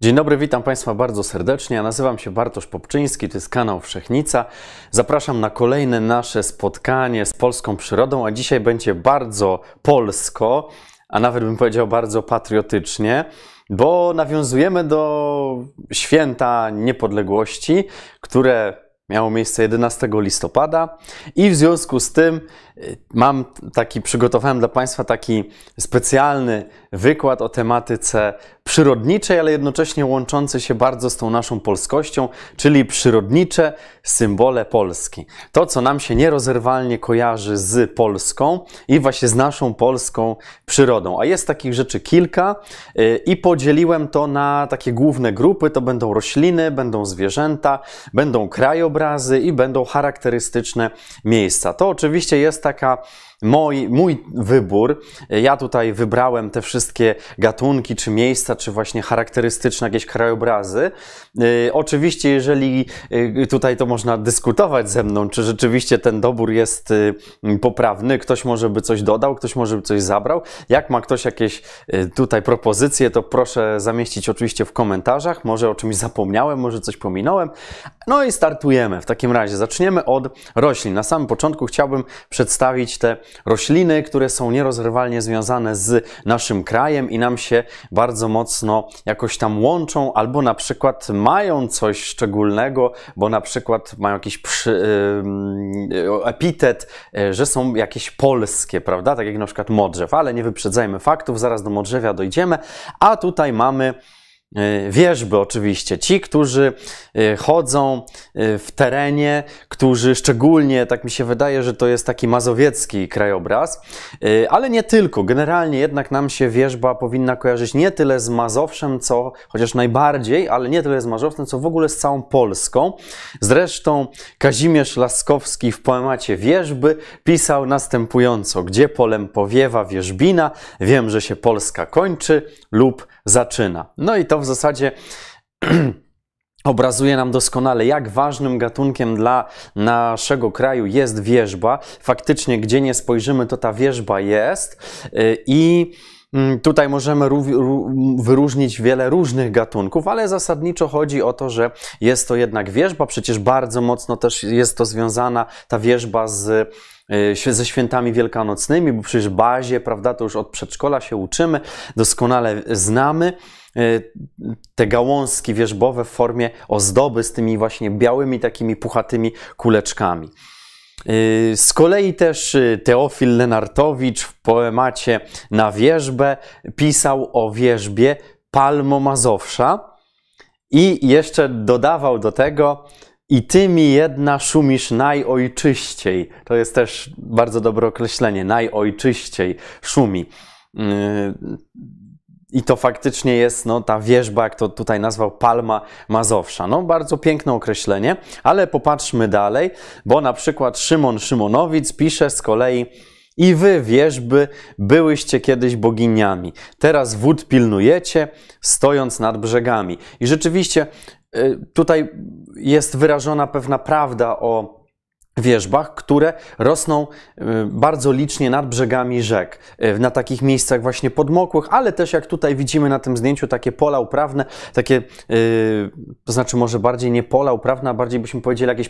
Dzień dobry, witam Państwa bardzo serdecznie. Ja nazywam się Bartosz Popczyński, to jest kanał Wszechnica. Zapraszam na kolejne nasze spotkanie z polską przyrodą, a dzisiaj będzie bardzo polsko, a nawet bym powiedział bardzo patriotycznie, bo nawiązujemy do święta niepodległości, które miało miejsce 11 listopada i w związku z tym y, mam taki przygotowałem dla państwa taki specjalny wykład o tematyce przyrodniczej, ale jednocześnie łączące się bardzo z tą naszą polskością, czyli przyrodnicze symbole Polski. To, co nam się nierozerwalnie kojarzy z Polską i właśnie z naszą polską przyrodą. A jest takich rzeczy kilka y, i podzieliłem to na takie główne grupy. To będą rośliny, będą zwierzęta, będą krajobrazy i będą charakterystyczne miejsca. To oczywiście jest taka mój, mój wybór. Ja tutaj wybrałem te wszystkie gatunki, czy miejsca, czy właśnie charakterystyczne jakieś krajobrazy. Y, oczywiście, jeżeli y, tutaj to można dyskutować ze mną, czy rzeczywiście ten dobór jest y, poprawny, ktoś może by coś dodał, ktoś może by coś zabrał. Jak ma ktoś jakieś tutaj propozycje, to proszę zamieścić oczywiście w komentarzach. Może o czymś zapomniałem, może coś pominąłem. No i startujemy. W takim razie zaczniemy od roślin. Na samym początku chciałbym przedstawić te rośliny, które są nierozrywalnie związane z naszym krajem i nam się bardzo mocno jakoś tam łączą, albo na przykład mają coś szczególnego, bo na przykład mają jakiś przy, epitet, e, że są jakieś polskie, prawda? Tak jak na przykład modrzew, ale nie wyprzedzajmy faktów, zaraz do modrzewia dojdziemy, a tutaj mamy E, wierzby oczywiście. Ci, którzy e, chodzą e, w terenie, którzy szczególnie, tak mi się wydaje, że to jest taki mazowiecki krajobraz, ale nie tylko. Generalnie jednak nam się wierzba powinna kojarzyć nie tyle z Mazowszem, co chociaż najbardziej, ale nie tyle z Mazowszem, co w ogóle z całą Polską. Zresztą Kazimierz Laskowski w poemacie Wierzby pisał następująco. Gdzie polem powiewa wierzbina, wiem, że się Polska kończy lub zaczyna. No i to w zasadzie obrazuje nam doskonale, jak ważnym gatunkiem dla naszego kraju jest wierzba. Faktycznie, gdzie nie spojrzymy, to ta wierzba jest. Y, I mm, Tutaj możemy wyróżnić wiele różnych gatunków, ale zasadniczo chodzi o to, że jest to jednak wierzba, przecież bardzo mocno też jest to związana ta wierzba z y, ze świętami wielkanocnymi, bo przecież bazie, prawda, to już od przedszkola się uczymy, doskonale znamy. E, te gałązki wierzbowe w formie ozdoby z tymi właśnie białymi, takimi puchatymi kuleczkami. E, z kolei też e, Teofil Lenartowicz w poemacie Na wierzbę pisał o wierzbie Palmo Mazowsza i jeszcze dodawał do tego i ty mi jedna szumisz najojczyściej. To jest też bardzo dobre określenie, najojczyściej szumi. I to faktycznie jest no, ta wierzba, jak to tutaj nazwał, Palma Mazowsza. No, bardzo piękne określenie, ale popatrzmy dalej, bo na przykład Szymon Szymonowic pisze z kolei i wy, wierzby, byłyście kiedyś boginiami. Teraz wód pilnujecie, stojąc nad brzegami. I rzeczywiście y, tutaj jest wyrażona pewna prawda o wierzbach, które rosną y, bardzo licznie nad brzegami rzek, y, na takich miejscach właśnie podmokłych, ale też jak tutaj widzimy na tym zdjęciu takie pola uprawne, takie, y, to znaczy może bardziej nie pola uprawne, a bardziej byśmy powiedzieli jakieś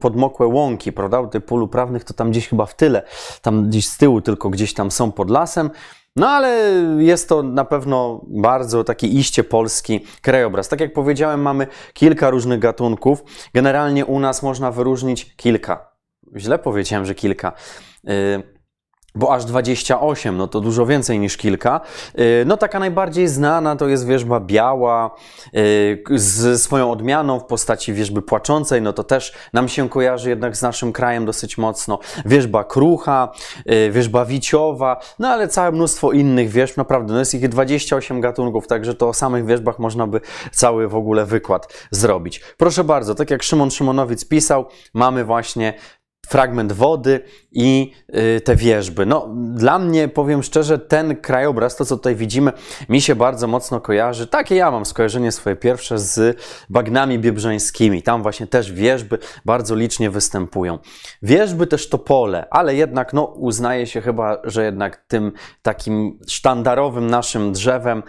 podmokłe łąki, prawda? te pól uprawnych to tam gdzieś chyba w tyle, tam gdzieś z tyłu tylko gdzieś tam są pod lasem, no ale jest to na pewno bardzo taki iście polski krajobraz. Tak jak powiedziałem, mamy kilka różnych gatunków. Generalnie u nas można wyróżnić kilka źle powiedziałem, że kilka. Y, bo aż 28, no to dużo więcej niż kilka. Y, no taka najbardziej znana to jest wierzba biała y, z swoją odmianą w postaci wierzby płaczącej, no to też nam się kojarzy jednak z naszym krajem dosyć mocno. Wierzba krucha, wierzba wiciowa, no ale całe mnóstwo innych wierzb, naprawdę, no jest ich 28 gatunków, także to o samych wierzbach można by cały w ogóle wykład zrobić. Proszę bardzo, tak jak Szymon Szymonowic pisał, mamy właśnie fragment wody i y, te wieżby. No, dla mnie, powiem szczerze, ten krajobraz, to co tutaj widzimy, mi się bardzo mocno kojarzy. Takie ja mam skojarzenie swoje pierwsze z bagnami biebrzeńskimi. Tam właśnie też wieżby bardzo licznie występują. Wieżby też to pole, ale jednak no, uznaje się chyba, że jednak tym takim sztandarowym naszym drzewem,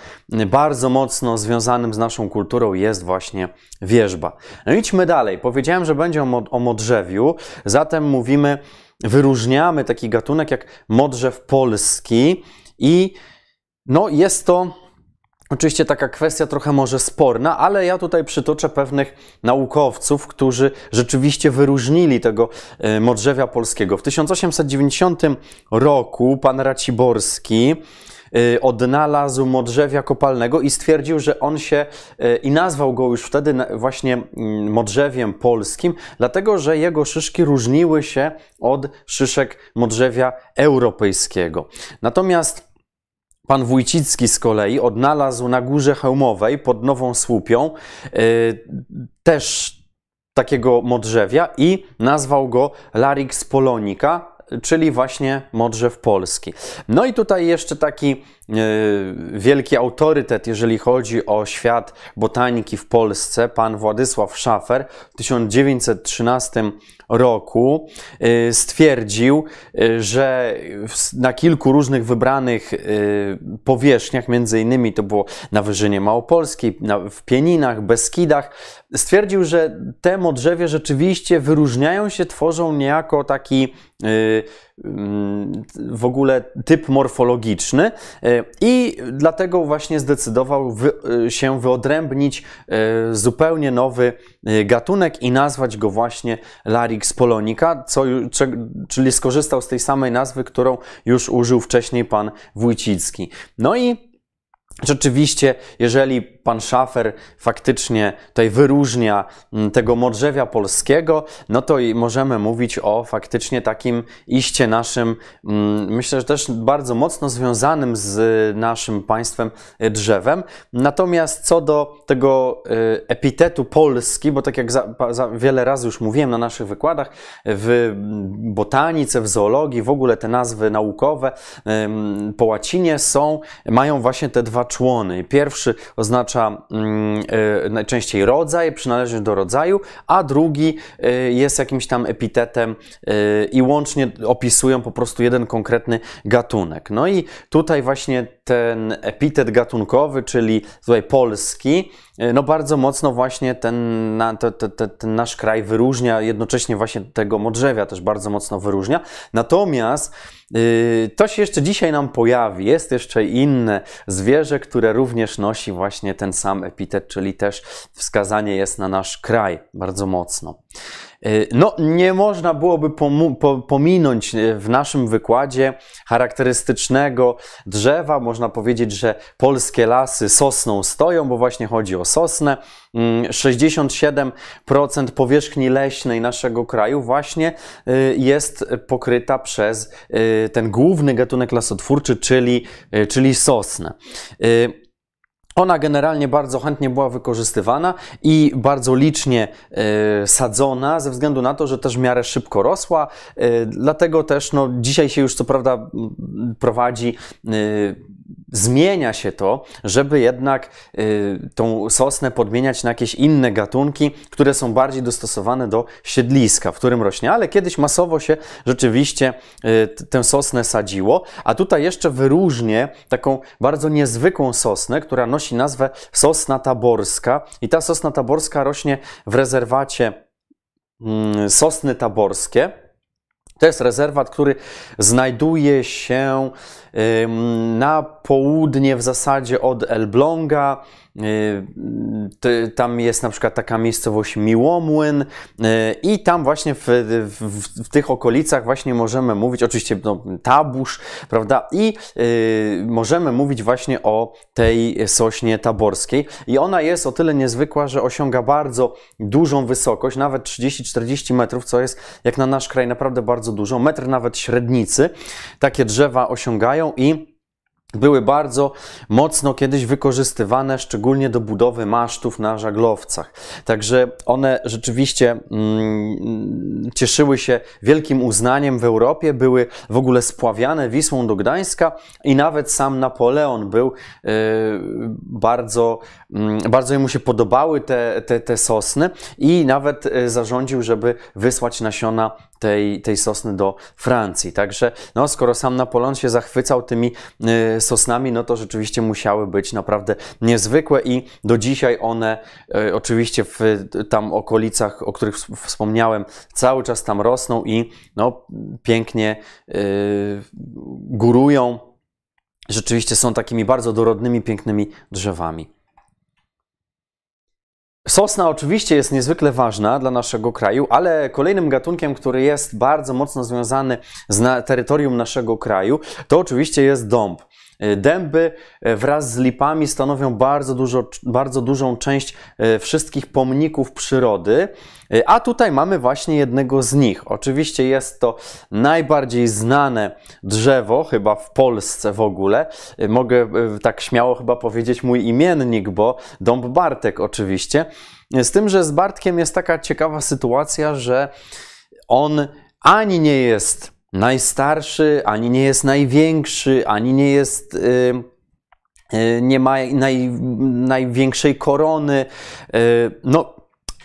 bardzo mocno związanym z naszą kulturą jest właśnie wieżba. No idźmy dalej. Powiedziałem, że będzie o, o modrzewiu, zatem mówimy, wyróżniamy taki gatunek jak modrzew polski i no jest to Oczywiście taka kwestia trochę może sporna, ale ja tutaj przytoczę pewnych naukowców, którzy rzeczywiście wyróżnili tego e, modrzewia polskiego. W 1890 roku pan Raciborski Y, odnalazł modrzewia kopalnego i stwierdził, że on się y, i nazwał go już wtedy właśnie mm, modrzewiem polskim, dlatego że jego szyszki różniły się od szyszek modrzewia europejskiego. Natomiast Pan Wójcicki z kolei odnalazł na górze hełmowej pod Nową Słupią yy, też takiego modrzewia i nazwał go Larix polonica, czyli właśnie modrzew polski. No i tutaj jeszcze taki E, wielki autorytet, jeżeli chodzi o świat botaniki w Polsce, pan Władysław Szafer w 1913 roku e, stwierdził, e, że na kilku różnych wybranych powierzchniach, między innymi to było na Wyżynie Małopolskiej, w Pieninach, Beskidach, stwierdził, że te modrzewie rzeczywiście wyróżniają się, tworzą niejako taki w ogóle typ morfologiczny e, i dlatego właśnie zdecydował wy, e, się wyodrębnić e, zupełnie nowy gatunek i nazwać go właśnie Larix polonica, co, czyli skorzystał z tej samej nazwy, którą już użył wcześniej pan Wójcicki. No i Rzeczywiście, jeżeli pan Szafer faktycznie tutaj wyróżnia mm, tego modrzewia polskiego, no to możemy mówić o faktycznie takim iście naszym, mm, myślę, że też bardzo mocno związanym z y, naszym państwem y, drzewem. Natomiast co do tego y, epitetu polski, bo tak jak za, za wiele razy już mówiłem na naszych wykładach, w mm, botanice, w zoologii, w ogóle te nazwy naukowe po łacinie są, mają właśnie te dwa człony. Pierwszy oznacza yy, najczęściej rodzaj, przynależność do rodzaju, a drugi yy, jest jakimś tam epitetem yy, i łącznie opisują po prostu jeden konkretny gatunek. No i tutaj właśnie ten epitet gatunkowy, czyli tutaj polski, E, no bardzo mocno właśnie ten, na, te, te, te, ten nasz kraj wyróżnia, jednocześnie właśnie tego modrzewia też bardzo mocno wyróżnia. Natomiast yy, to się jeszcze dzisiaj nam pojawi. Jest jeszcze inne zwierzę, które również nosi właśnie ten sam epitet, czyli też wskazanie jest na nasz kraj bardzo mocno. E, no, nie można byłoby pominąć e, w naszym wykładzie charakterystycznego drzewa. Można powiedzieć, że polskie lasy sosną stoją, bo właśnie chodzi o sosnę. 67% mm, powierzchni leśnej naszego kraju właśnie e, jest pokryta przez ten główny gatunek lasotwórczy, czyli, czyli sosnę. Ona generalnie bardzo chętnie była wykorzystywana i bardzo licznie e, sadzona, ze względu na to, że też w miarę szybko rosła. E, dlatego też no, dzisiaj się już co prawda prowadzi e, zmienia się to, żeby jednak y, tą sosnę podmieniać na jakieś inne gatunki, które są bardziej dostosowane do siedliska, w którym rośnie. Ale kiedyś masowo się rzeczywiście y, tę sosnę sadziło, a tutaj jeszcze wyróżnię taką bardzo niezwykłą sosnę, która nosi nazwę sosna taborska i ta sosna taborska rośnie w rezerwacie y, sosny taborskie to jest rezerwat, który znajduje się na południe w zasadzie od Elbląga, Y, tam jest na przykład taka miejscowość Miłomłyn y, i tam właśnie w, w, w tych okolicach właśnie możemy mówić, oczywiście no, Tabusz, prawda? I y, możemy mówić właśnie o tej sośnie taborskiej i ona jest o tyle niezwykła, że osiąga bardzo dużą wysokość, nawet 30-40 metrów, co jest jak na nasz kraj naprawdę bardzo dużo, metr nawet średnicy. Takie drzewa osiągają i były bardzo mocno kiedyś wykorzystywane, szczególnie do budowy masztów na żaglowcach. Także one rzeczywiście mm, cieszyły się wielkim uznaniem w Europie, były w ogóle spławiane Wisłą do Gdańska i nawet sam Napoleon był y, bardzo, y, bardzo mu się podobały te, te, te sosny i nawet y, zarządził, żeby wysłać nasiona tej, tej sosny do Francji. Także no, skoro sam Napoleon się zachwycał tymi y, sosnami, no to rzeczywiście musiały być naprawdę niezwykłe i do dzisiaj one y, oczywiście w tam okolicach, o których wspomniałem, cały czas tam rosną i no, pięknie y, górują. Rzeczywiście są takimi bardzo dorodnymi, pięknymi drzewami. Sosna oczywiście jest niezwykle ważna dla naszego kraju, ale kolejnym gatunkiem, który jest bardzo mocno związany z terytorium naszego kraju, to oczywiście jest dąb. E, dęby e, wraz z lipami stanowią bardzo, dużo, bardzo dużą część e, wszystkich pomników przyrody, a tutaj mamy właśnie jednego z nich. Oczywiście jest to najbardziej znane drzewo, chyba w Polsce w ogóle. Mogę tak śmiało chyba powiedzieć mój imiennik, bo dąb Bartek oczywiście. Z tym, że z Bartkiem jest taka ciekawa sytuacja, że on ani nie jest najstarszy, ani nie jest największy, ani nie jest. Y, y, nie ma naj, największej korony, y, no,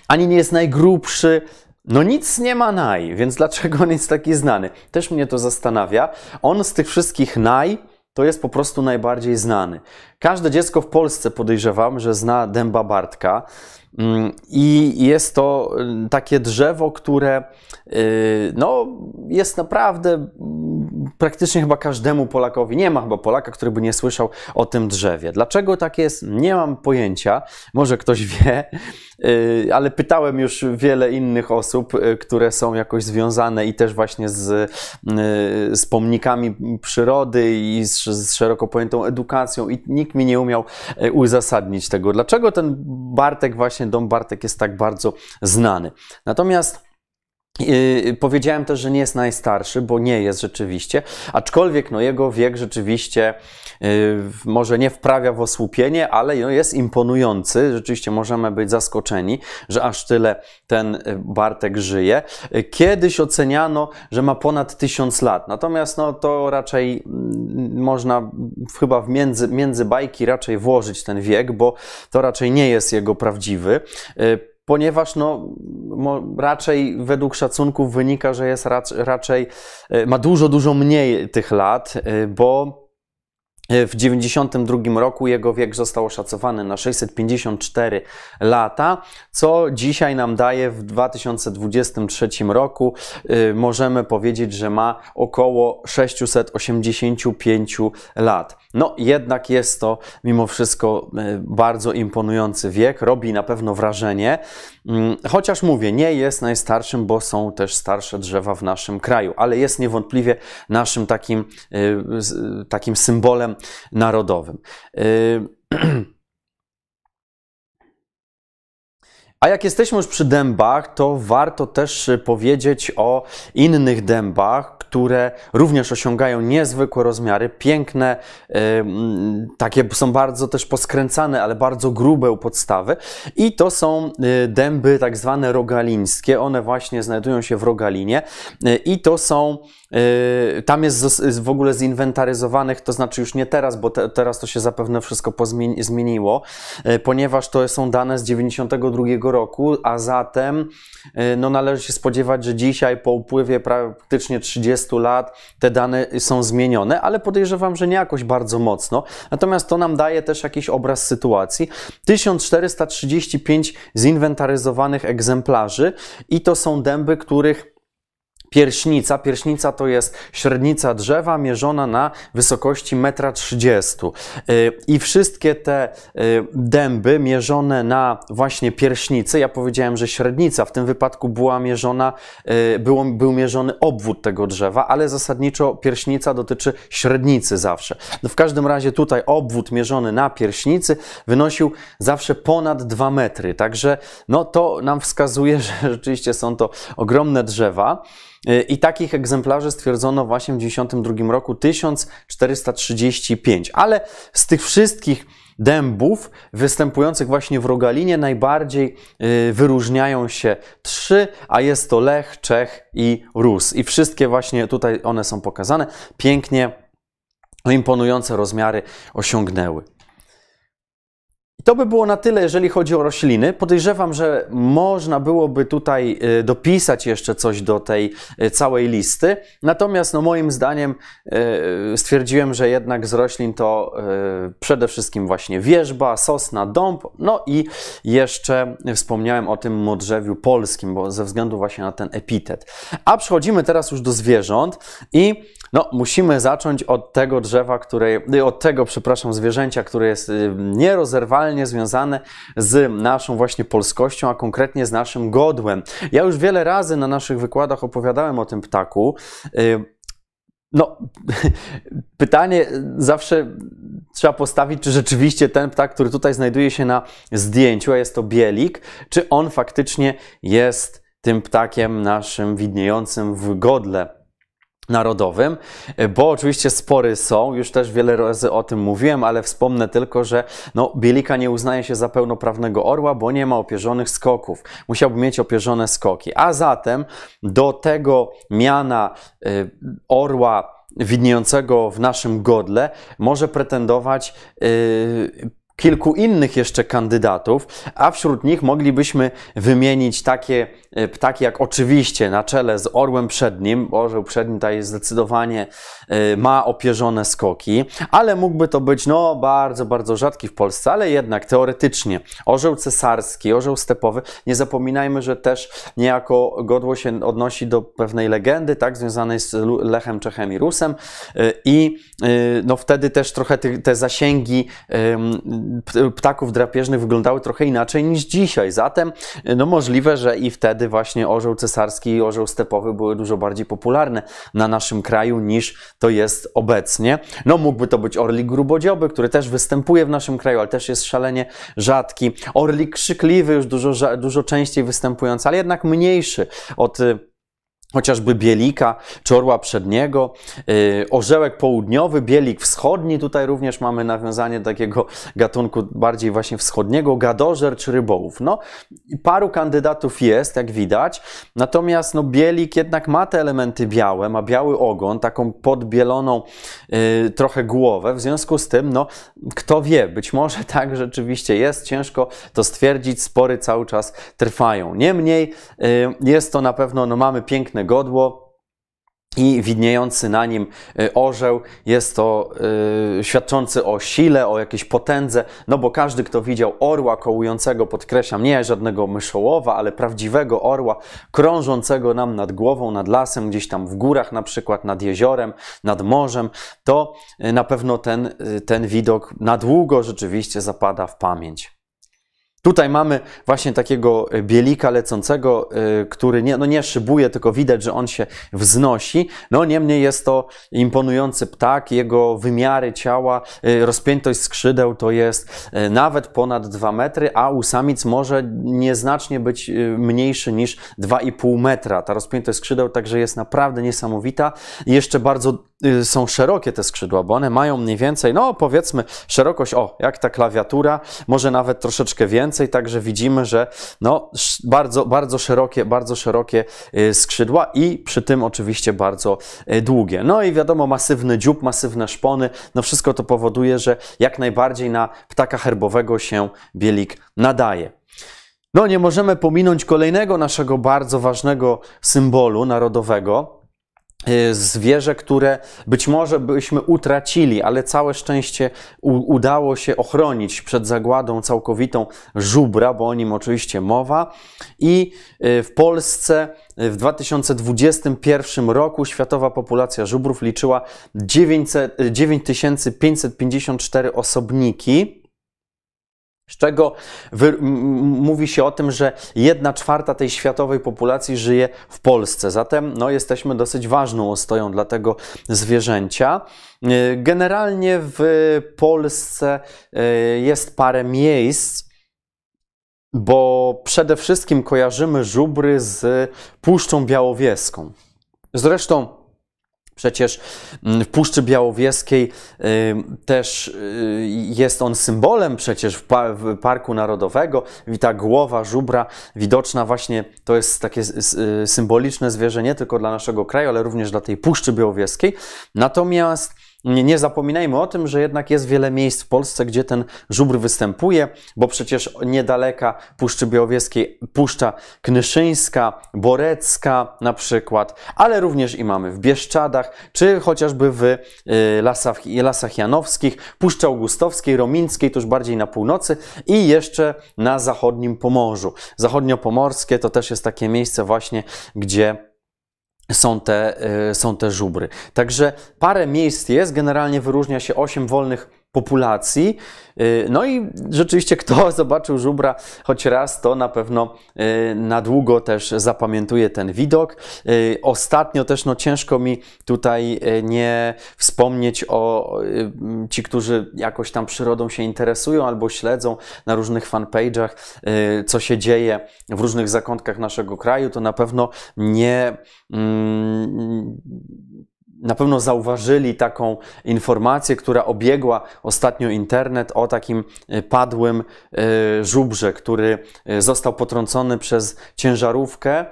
ani nie jest najgrubszy. No nic nie ma naj, więc dlaczego on jest taki znany? Też mnie to zastanawia. On z tych wszystkich naj to jest po prostu najbardziej znany. Każde dziecko w Polsce podejrzewam, że zna Dęba Bartka. Mm, I jest to y, takie drzewo, które y, no, jest naprawdę mm, praktycznie chyba każdemu Polakowi. Nie ma chyba Polaka, który by nie słyszał o tym drzewie. Dlaczego tak jest? Nie mam pojęcia. Może ktoś wie, y, ale pytałem już wiele innych osób, które są jakoś związane i też właśnie z, z pomnikami przyrody i z, z szeroko pojętą edukacją, i nikt mi nie umiał uzasadnić tego. Dlaczego ten Bartek właśnie właśnie dom Bartek jest tak bardzo znany. Natomiast Yy, powiedziałem też, że nie jest najstarszy, bo nie jest rzeczywiście, aczkolwiek no, jego wiek rzeczywiście yy, może nie wprawia w osłupienie, ale no, jest imponujący. Rzeczywiście możemy być zaskoczeni, że aż tyle ten yy, Bartek żyje. Yy, kiedyś oceniano, że ma ponad tysiąc lat, natomiast no, to raczej mm, można chyba w między, między bajki raczej włożyć ten wiek, bo to raczej nie jest jego prawdziwy. Yy, ponieważ no, raczej według szacunków wynika, że jest rac- raczej, e, ma dużo, dużo mniej tych lat, e, bo e, w 92 roku jego wiek został oszacowany na 654 lata, co dzisiaj nam daje w 2023 roku możemy powiedzieć, że ma około 685 lat. No, jednak jest to mimo wszystko e, bardzo imponujący wiek, robi na pewno wrażenie. Mm, chociaż mówię, nie jest najstarszym, bo są też starsze drzewa w naszym kraju, ale jest niewątpliwie naszym takim, e, takim symbolem narodowym. E, A jak jesteśmy już przy dębach, to warto też y, powiedzieć o innych dębach, które również osiągają niezwykłe rozmiary, piękne, y, mm, takie są bardzo też poskręcane, ale bardzo grube u podstawy. I to są y, dęby tak zwane rogalińskie. One właśnie znajdują się w rogalinie i to są tam jest w ogóle zinwentaryzowanych, to znaczy już nie teraz, bo te, teraz to się zapewne wszystko pozmieni, zmieniło, ponieważ to są dane z 92 roku, a zatem y, no, należy się spodziewać, że dzisiaj po upływie praktycznie 30 lat te dane są zmienione, ale podejrzewam, że nie jakoś bardzo mocno. Natomiast to nam daje też jakiś obraz sytuacji. 1435 zinwentaryzowanych egzemplarzy i to są dęby, których pierśnica. Pierśnica to jest średnica drzewa mierzona na wysokości 1,30 m. Y, I wszystkie te y, dęby mierzone na właśnie pierśnicy, ja powiedziałem, że średnica, w tym wypadku była mierzona, y, było, był mierzony obwód tego drzewa, ale zasadniczo pierśnica dotyczy średnicy zawsze. No w każdym razie tutaj obwód mierzony na pierśnicy wynosił zawsze ponad 2 metry, także no to nam wskazuje, że rzeczywiście są to ogromne drzewa. E, I takich egzemplarzy stwierdzono właśnie w 1992 roku 1435. Ale z tych wszystkich dębów występujących właśnie w Rogalinie najbardziej e, wyróżniają się trzy, a jest to Lech, Czech i Rus. I wszystkie właśnie tutaj one są pokazane. Pięknie, imponujące rozmiary osiągnęły. I to by było na tyle, jeżeli chodzi o rośliny. Podejrzewam, że można byłoby tutaj y, dopisać jeszcze coś do tej y, całej listy. Natomiast no, moim zdaniem y, stwierdziłem, że jednak z roślin to przede wszystkim właśnie wierzba, sosna, dąb, no i jeszcze wspomniałem o tym modrzewiu polskim, bo ze względu właśnie na ten epitet. A przechodzimy teraz już do zwierząt i no, musimy zacząć od tego drzewa, które, y, od tego, przepraszam, zwierzęcia, które jest y, nierozerwalnie związane z naszą właśnie polskością, a konkretnie z naszym godłem. Ja już wiele razy na naszych wykładach opowiadałem o tym ptaku. Y, no, pytanie zawsze trzeba postawić, czy rzeczywiście ten ptak, który tutaj znajduje się na zdjęciu, a jest to bielik, czy on faktycznie jest tym ptakiem naszym widniejącym w godle narodowym, e, bo oczywiście spory są, już też wiele razy o tym mówiłem, ale wspomnę tylko, że no, Bielika nie uznaje się za pełnoprawnego orła, bo nie ma opierzonych skoków. Musiałby mieć opierzone skoki. A zatem do tego miana y, orła widniejącego w naszym godle może pretendować y, kilku innych jeszcze kandydatów, a wśród nich moglibyśmy wymienić takie e, ptaki jak oczywiście na czele z orłem przednim. Orzeł przedni tutaj zdecydowanie e, ma opierzone skoki, ale mógłby to być no bardzo, bardzo rzadki w Polsce, ale jednak teoretycznie orzeł cesarski, orzeł stepowy. Nie zapominajmy, że też niejako godło się odnosi do pewnej legendy, tak, związanej z Lechem, Czechem i Rusem e, i no wtedy też trochę te, te zasięgi ptaków drapieżnych wyglądały trochę inaczej niż dzisiaj. Zatem no możliwe, że i wtedy właśnie orzeł cesarski i orzeł stepowy były dużo bardziej popularne na naszym kraju niż to jest obecnie. No mógłby to być orlik grubodzioby, który też występuje w naszym kraju, ale też jest szalenie rzadki. Orlik krzykliwy już dużo, dużo częściej występujący, ale jednak mniejszy od y, chociażby Bielika czy Orła Przedniego, y, Orzełek Południowy, Bielik Wschodni, tutaj również mamy nawiązanie takiego gatunku bardziej właśnie wschodniego, gadożer czy Rybołów. No, paru kandydatów jest, jak widać, natomiast no, Bielik jednak ma te elementy białe, ma biały ogon, taką podbieloną y, trochę głowę, w związku z tym, no, kto wie, być może tak rzeczywiście jest, ciężko to stwierdzić, spory cały czas trwają. Niemniej y, jest to na pewno, no mamy piękne piękne godło i widniejący na nim y, orzeł. Jest to yy, świadczący o sile, o jakiejś potędze, no bo każdy, kto widział orła kołującego, podkreślam, nie żadnego myszołowa, ale prawdziwego orła krążącego nam nad głową, nad lasem, gdzieś tam w górach, na przykład nad jeziorem, nad morzem, to y, na pewno ten, y, ten widok na długo rzeczywiście zapada w pamięć. Tutaj mamy właśnie takiego e, bielika lecącego, e, który nie, no nie szybuje, tylko widać, że on się wznosi. No niemniej jest to imponujący ptak, jego wymiary ciała, e, rozpiętość skrzydeł to jest nawet ponad 2 metry, a u samic może nieznacznie być mniejszy niż 2,5 metra. Ta rozpiętość skrzydeł także jest naprawdę niesamowita. Jeszcze bardzo Y, są szerokie te skrzydła, bo one mają mniej więcej, no powiedzmy, szerokość, o, jak ta klawiatura, może nawet troszeczkę więcej, także widzimy, że no bardzo, bardzo szerokie, bardzo szerokie y, skrzydła i przy tym oczywiście bardzo y, długie. No i wiadomo, masywny dziób, masywne szpony, no wszystko to powoduje, że jak najbardziej na ptaka herbowego się bielik nadaje. No, nie możemy pominąć kolejnego naszego bardzo ważnego symbolu narodowego, Y, zwierzę, które być może byśmy utracili, ale całe szczęście udało się ochronić przed zagładą całkowitą żubra, bo o nim oczywiście mowa. I y, w Polsce y, w 2021 roku światowa populacja żubrów liczyła 9554 osobniki. Z czego mówi się o tym, że jedna czwarta tej światowej populacji żyje w Polsce. Zatem no, jesteśmy dosyć ważną ostoją dla tego zwierzęcia. Y, generalnie w Polsce y, jest parę miejsc, bo przede wszystkim kojarzymy żubry z Puszczą Białowieską. Zresztą Przecież mm, w Puszczy Białowieskiej y, też y, jest on symbolem przecież w Parku Narodowego. I ta głowa żubra widoczna właśnie to jest takie symboliczne zwierzę nie tylko dla naszego kraju, ale również dla tej Puszczy Białowieskiej. Natomiast nie zapominajmy o tym, że jednak jest wiele miejsc w Polsce, gdzie ten żubr występuje, bo przecież niedaleka Puszczy Białowieskiej Puszcza Knyszyńska, Borecka na przykład, ale również i mamy w Bieszczadach, czy chociażby w y, Lasach, Lasach Janowskich, Puszcza Augustowskiej, Romińskiej, tuż bardziej na północy i jeszcze na zachodnim Pomorzu. Zachodniopomorskie to też jest takie miejsce właśnie, gdzie są te, y, są te żubry. Także parę miejsc jest, generalnie wyróżnia się 8 wolnych populacji. Y, no i rzeczywiście, kto zobaczył żubra choć raz, to na pewno y, na długo też zapamiętuje ten widok. Y, ostatnio też no, ciężko mi tutaj nie wspomnieć o ci, którzy jakoś tam przyrodą się interesują albo śledzą na różnych fanpage'ach, co się dzieje w różnych zakątkach naszego kraju, to na pewno nie. Mm, na pewno zauważyli taką informację, która obiegła ostatnio internet o takim e, padłym e, żubrze, który e, został potrącony przez ciężarówkę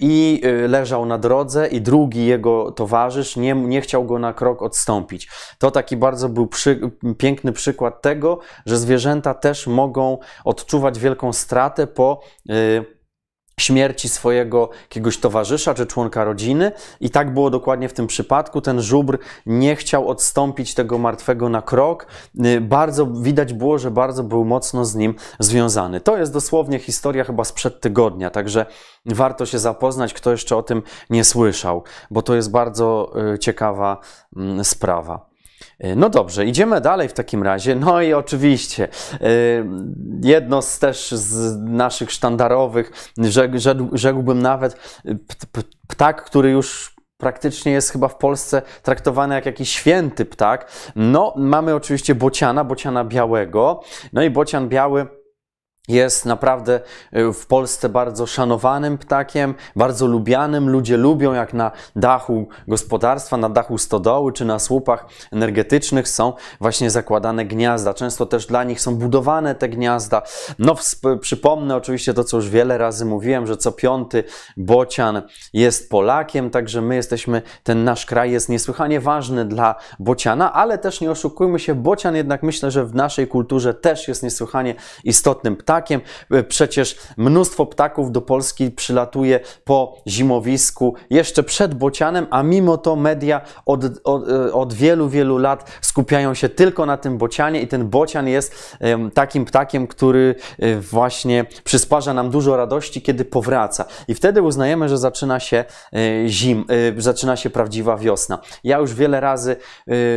i leżał na drodze, i drugi jego towarzysz nie, nie chciał go na krok odstąpić. To taki bardzo był przy, piękny przykład tego, że zwierzęta też mogą odczuwać wielką stratę po śmierci swojego jakiegoś towarzysza czy członka rodziny. I tak było dokładnie w tym przypadku. Ten żubr nie chciał odstąpić tego martwego na krok. Y, bardzo widać było, że bardzo był mocno z nim związany. To jest dosłownie historia chyba sprzed tygodnia, także warto się zapoznać, kto jeszcze o tym nie słyszał, bo to jest bardzo y, ciekawa mm, sprawa. E, no dobrze, idziemy dalej w takim razie. No i oczywiście, e, jedno z też z naszych sztandarowych, rzekł, rzekłbym nawet, e, ptak, który już praktycznie jest chyba w Polsce traktowany jak jakiś święty ptak. No, mamy oczywiście bociana, bociana białego. No i bocian biały jest naprawdę y, w Polsce bardzo szanowanym ptakiem, bardzo lubianym. Ludzie lubią, jak na dachu gospodarstwa, na dachu stodoły czy na słupach energetycznych są właśnie zakładane gniazda. Często też dla nich są budowane te gniazda. No, przypomnę oczywiście to, co już wiele razy mówiłem, że co piąty bocian jest Polakiem, także my jesteśmy, ten nasz kraj jest niesłychanie ważny dla bociana, ale też nie oszukujmy się, bocian jednak myślę, że w naszej kulturze też jest niesłychanie istotnym ptakiem ptakiem. E, przecież mnóstwo ptaków do Polski przylatuje po zimowisku jeszcze przed bocianem, a mimo to media od, od, e, od wielu, wielu lat skupiają się tylko na tym bocianie i ten bocian jest takim ptakiem, który e, właśnie przysparza nam dużo radości, kiedy powraca. I wtedy uznajemy, że zaczyna się zim, zaczyna się prawdziwa wiosna. Ja już wiele razy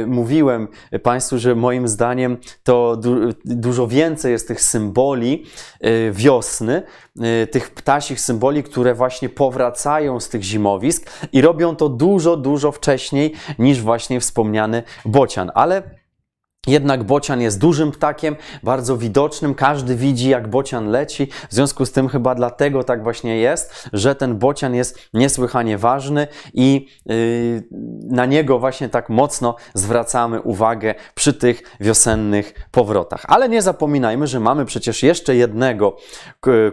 mówiłem Państwu, że moim zdaniem to du dużo więcej jest tych symboli Y, wiosny, y, tych ptasich symboli, które właśnie powracają z tych zimowisk i robią to dużo, dużo wcześniej niż właśnie wspomniany bocian. Ale jednak bocian jest dużym ptakiem, bardzo widocznym, każdy widzi jak bocian leci, w związku z tym chyba dlatego tak właśnie jest, że ten bocian jest niesłychanie ważny i yy, na niego właśnie tak mocno zwracamy uwagę przy tych wiosennych powrotach. Ale nie zapominajmy, że mamy przecież jeszcze jednego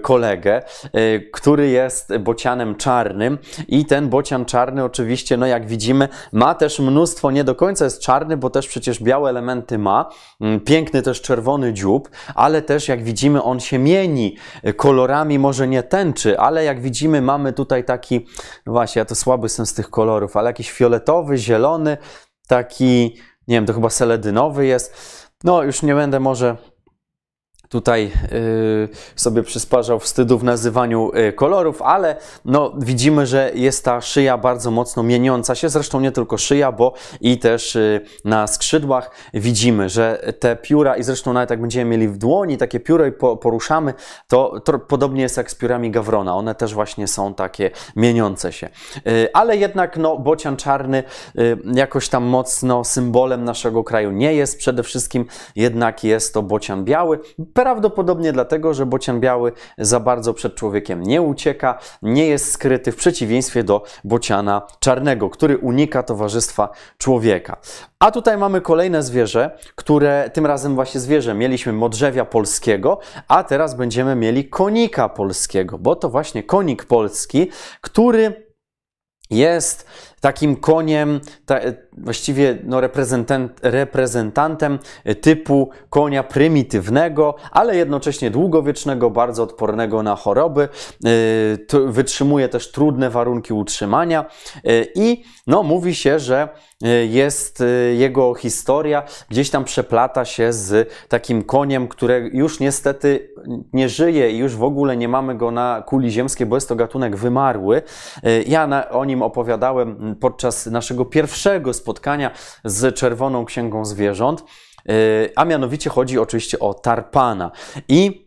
kolegę, yy, który jest bocianem czarnym i ten bocian czarny oczywiście, no jak widzimy, ma też mnóstwo, nie do końca jest czarny, bo też przecież białe elementy ma mm, piękny też czerwony dziób, ale też jak widzimy on się mieni e, kolorami, może nie tęczy, ale jak widzimy mamy tutaj taki, no właśnie ja to słaby jestem z tych kolorów, ale jakiś fioletowy, zielony, taki, nie wiem, to chyba seledynowy jest. No już nie będę może tutaj y, sobie przysparzał wstydu w nazywaniu y, kolorów, ale no, widzimy, że jest ta szyja bardzo mocno mieniąca się. Zresztą nie tylko szyja, bo i też y, na skrzydłach widzimy, że te pióra, i zresztą nawet jak będziemy mieli w dłoni takie pióro i poruszamy, to, to podobnie jest jak z piórami gawrona. One też właśnie są takie mieniące się. Ale jednak no, bocian czarny jakoś tam mocno symbolem naszego kraju nie jest. Przede wszystkim jednak jest to bocian biały. Prawdopodobnie dlatego, że bocian biały za bardzo przed człowiekiem nie ucieka, nie jest skryty w przeciwieństwie do bociana czarnego, który unika towarzystwa człowieka. A tutaj mamy kolejne zwierzę, które tym razem właśnie zwierzę. Mieliśmy modrzewia polskiego, a teraz będziemy mieli konika polskiego, bo to właśnie konik polski, który jest takim koniem. Ta, właściwie no, reprezentant, reprezentantem e, typu konia prymitywnego, ale jednocześnie długowiecznego, bardzo odpornego na choroby. E, wytrzymuje też trudne warunki utrzymania e, i no, mówi się, że jest jego historia gdzieś tam przeplata się z takim koniem, które już niestety nie żyje i już w ogóle nie mamy go na kuli ziemskiej, bo jest to gatunek wymarły. Ja na, o nim opowiadałem podczas naszego pierwszego spotkania spotkania z Czerwoną Księgą Zwierząt, y, a mianowicie chodzi oczywiście o tarpana. I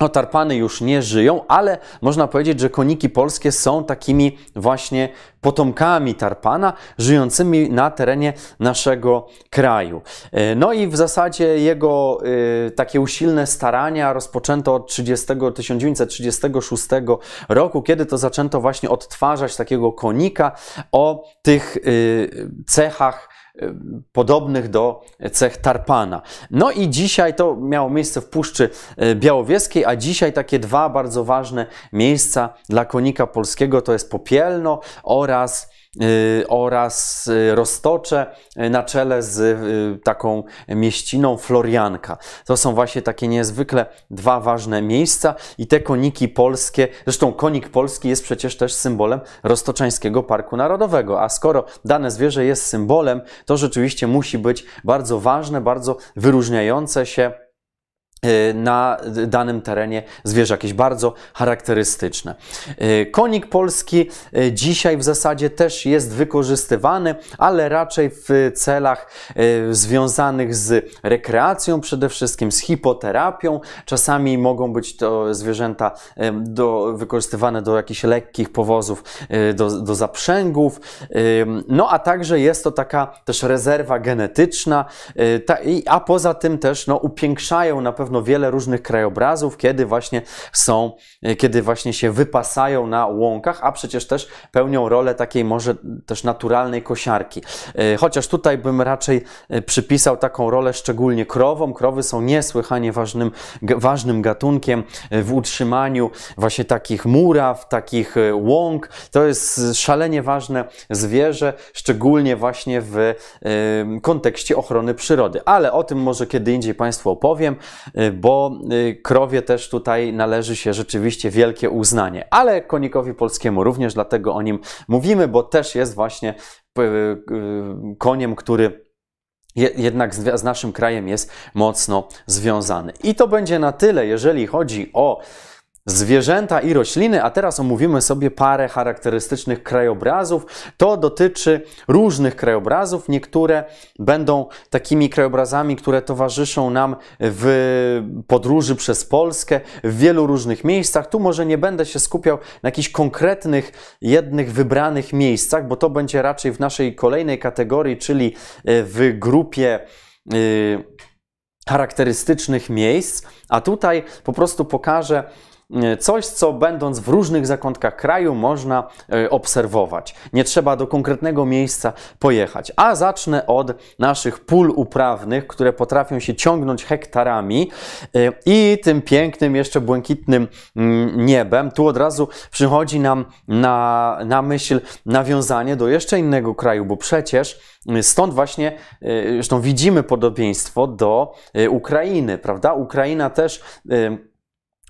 Otarpany już nie żyją, ale można powiedzieć, że koniki polskie są takimi właśnie potomkami tarpana żyjącymi na terenie naszego kraju. E, no i w zasadzie jego y, takie usilne starania rozpoczęto od 30, 1936 roku, kiedy to zaczęto właśnie odtwarzać takiego konika o tych y, cechach podobnych do cech tarpana. No i dzisiaj to miało miejsce w Puszczy e, Białowieskiej, a dzisiaj takie dwa bardzo ważne miejsca dla konika polskiego to jest Popielno oraz Y, oraz y, roztocze y, na czele z taką mieściną Florianka. To są właśnie takie niezwykle dwa ważne miejsca i te koniki polskie, zresztą konik polski jest przecież też symbolem Roztoczańskiego Parku Narodowego, a skoro dane zwierzę jest symbolem, to rzeczywiście musi być bardzo ważne, bardzo wyróżniające się Y, na danym terenie zwierzę, jakieś bardzo charakterystyczne. Y, konik polski y, dzisiaj w zasadzie też jest wykorzystywany, ale raczej w celach związanych z rekreacją, przede wszystkim z hipoterapią. Czasami mogą być to zwierzęta do, wykorzystywane do jakichś lekkich powozów, do, do zaprzęgów. No a także jest to taka też rezerwa genetyczna, a poza tym też no, upiększają na pewno wiele różnych krajobrazów, kiedy właśnie są, e, kiedy właśnie się wypasają na łąkach, a przecież też pełnią rolę takiej może też naturalnej kosiarki. E, chociaż tutaj bym raczej e, przypisał taką rolę szczególnie krowom. Krowy są niesłychanie ważnym, ważnym gatunkiem w utrzymaniu właśnie takich muraw, takich łąk. To jest szalenie ważne zwierzę, szczególnie właśnie w kontekście ochrony przyrody. Ale o tym może kiedy indziej Państwu opowiem. Y, bo y, krowie też tutaj należy się rzeczywiście wielkie uznanie, ale konikowi polskiemu również, dlatego o nim mówimy, bo też jest właśnie y, koniem, który jednak z, naszym krajem jest mocno związany. I to będzie na tyle, jeżeli chodzi o zwierzęta i rośliny, a teraz omówimy sobie parę charakterystycznych krajobrazów. To dotyczy różnych krajobrazów. Niektóre będą takimi krajobrazami, które towarzyszą nam w podróży przez Polskę w wielu różnych miejscach. Tu może nie będę się skupiał na jakichś konkretnych, jednych wybranych miejscach, bo to będzie raczej w naszej kolejnej kategorii, czyli e, w grupie. E, charakterystycznych miejsc, a tutaj po prostu pokażę E, coś, co będąc w różnych zakątkach kraju można e, obserwować. Nie trzeba do konkretnego miejsca pojechać. A zacznę od naszych pól uprawnych, które potrafią się ciągnąć hektarami e, i tym pięknym, jeszcze błękitnym mm, niebem. Tu od razu przychodzi nam na, na myśl nawiązanie do jeszcze innego kraju, bo przecież Stąd właśnie zresztą widzimy podobieństwo do Ukrainy, prawda? Ukraina też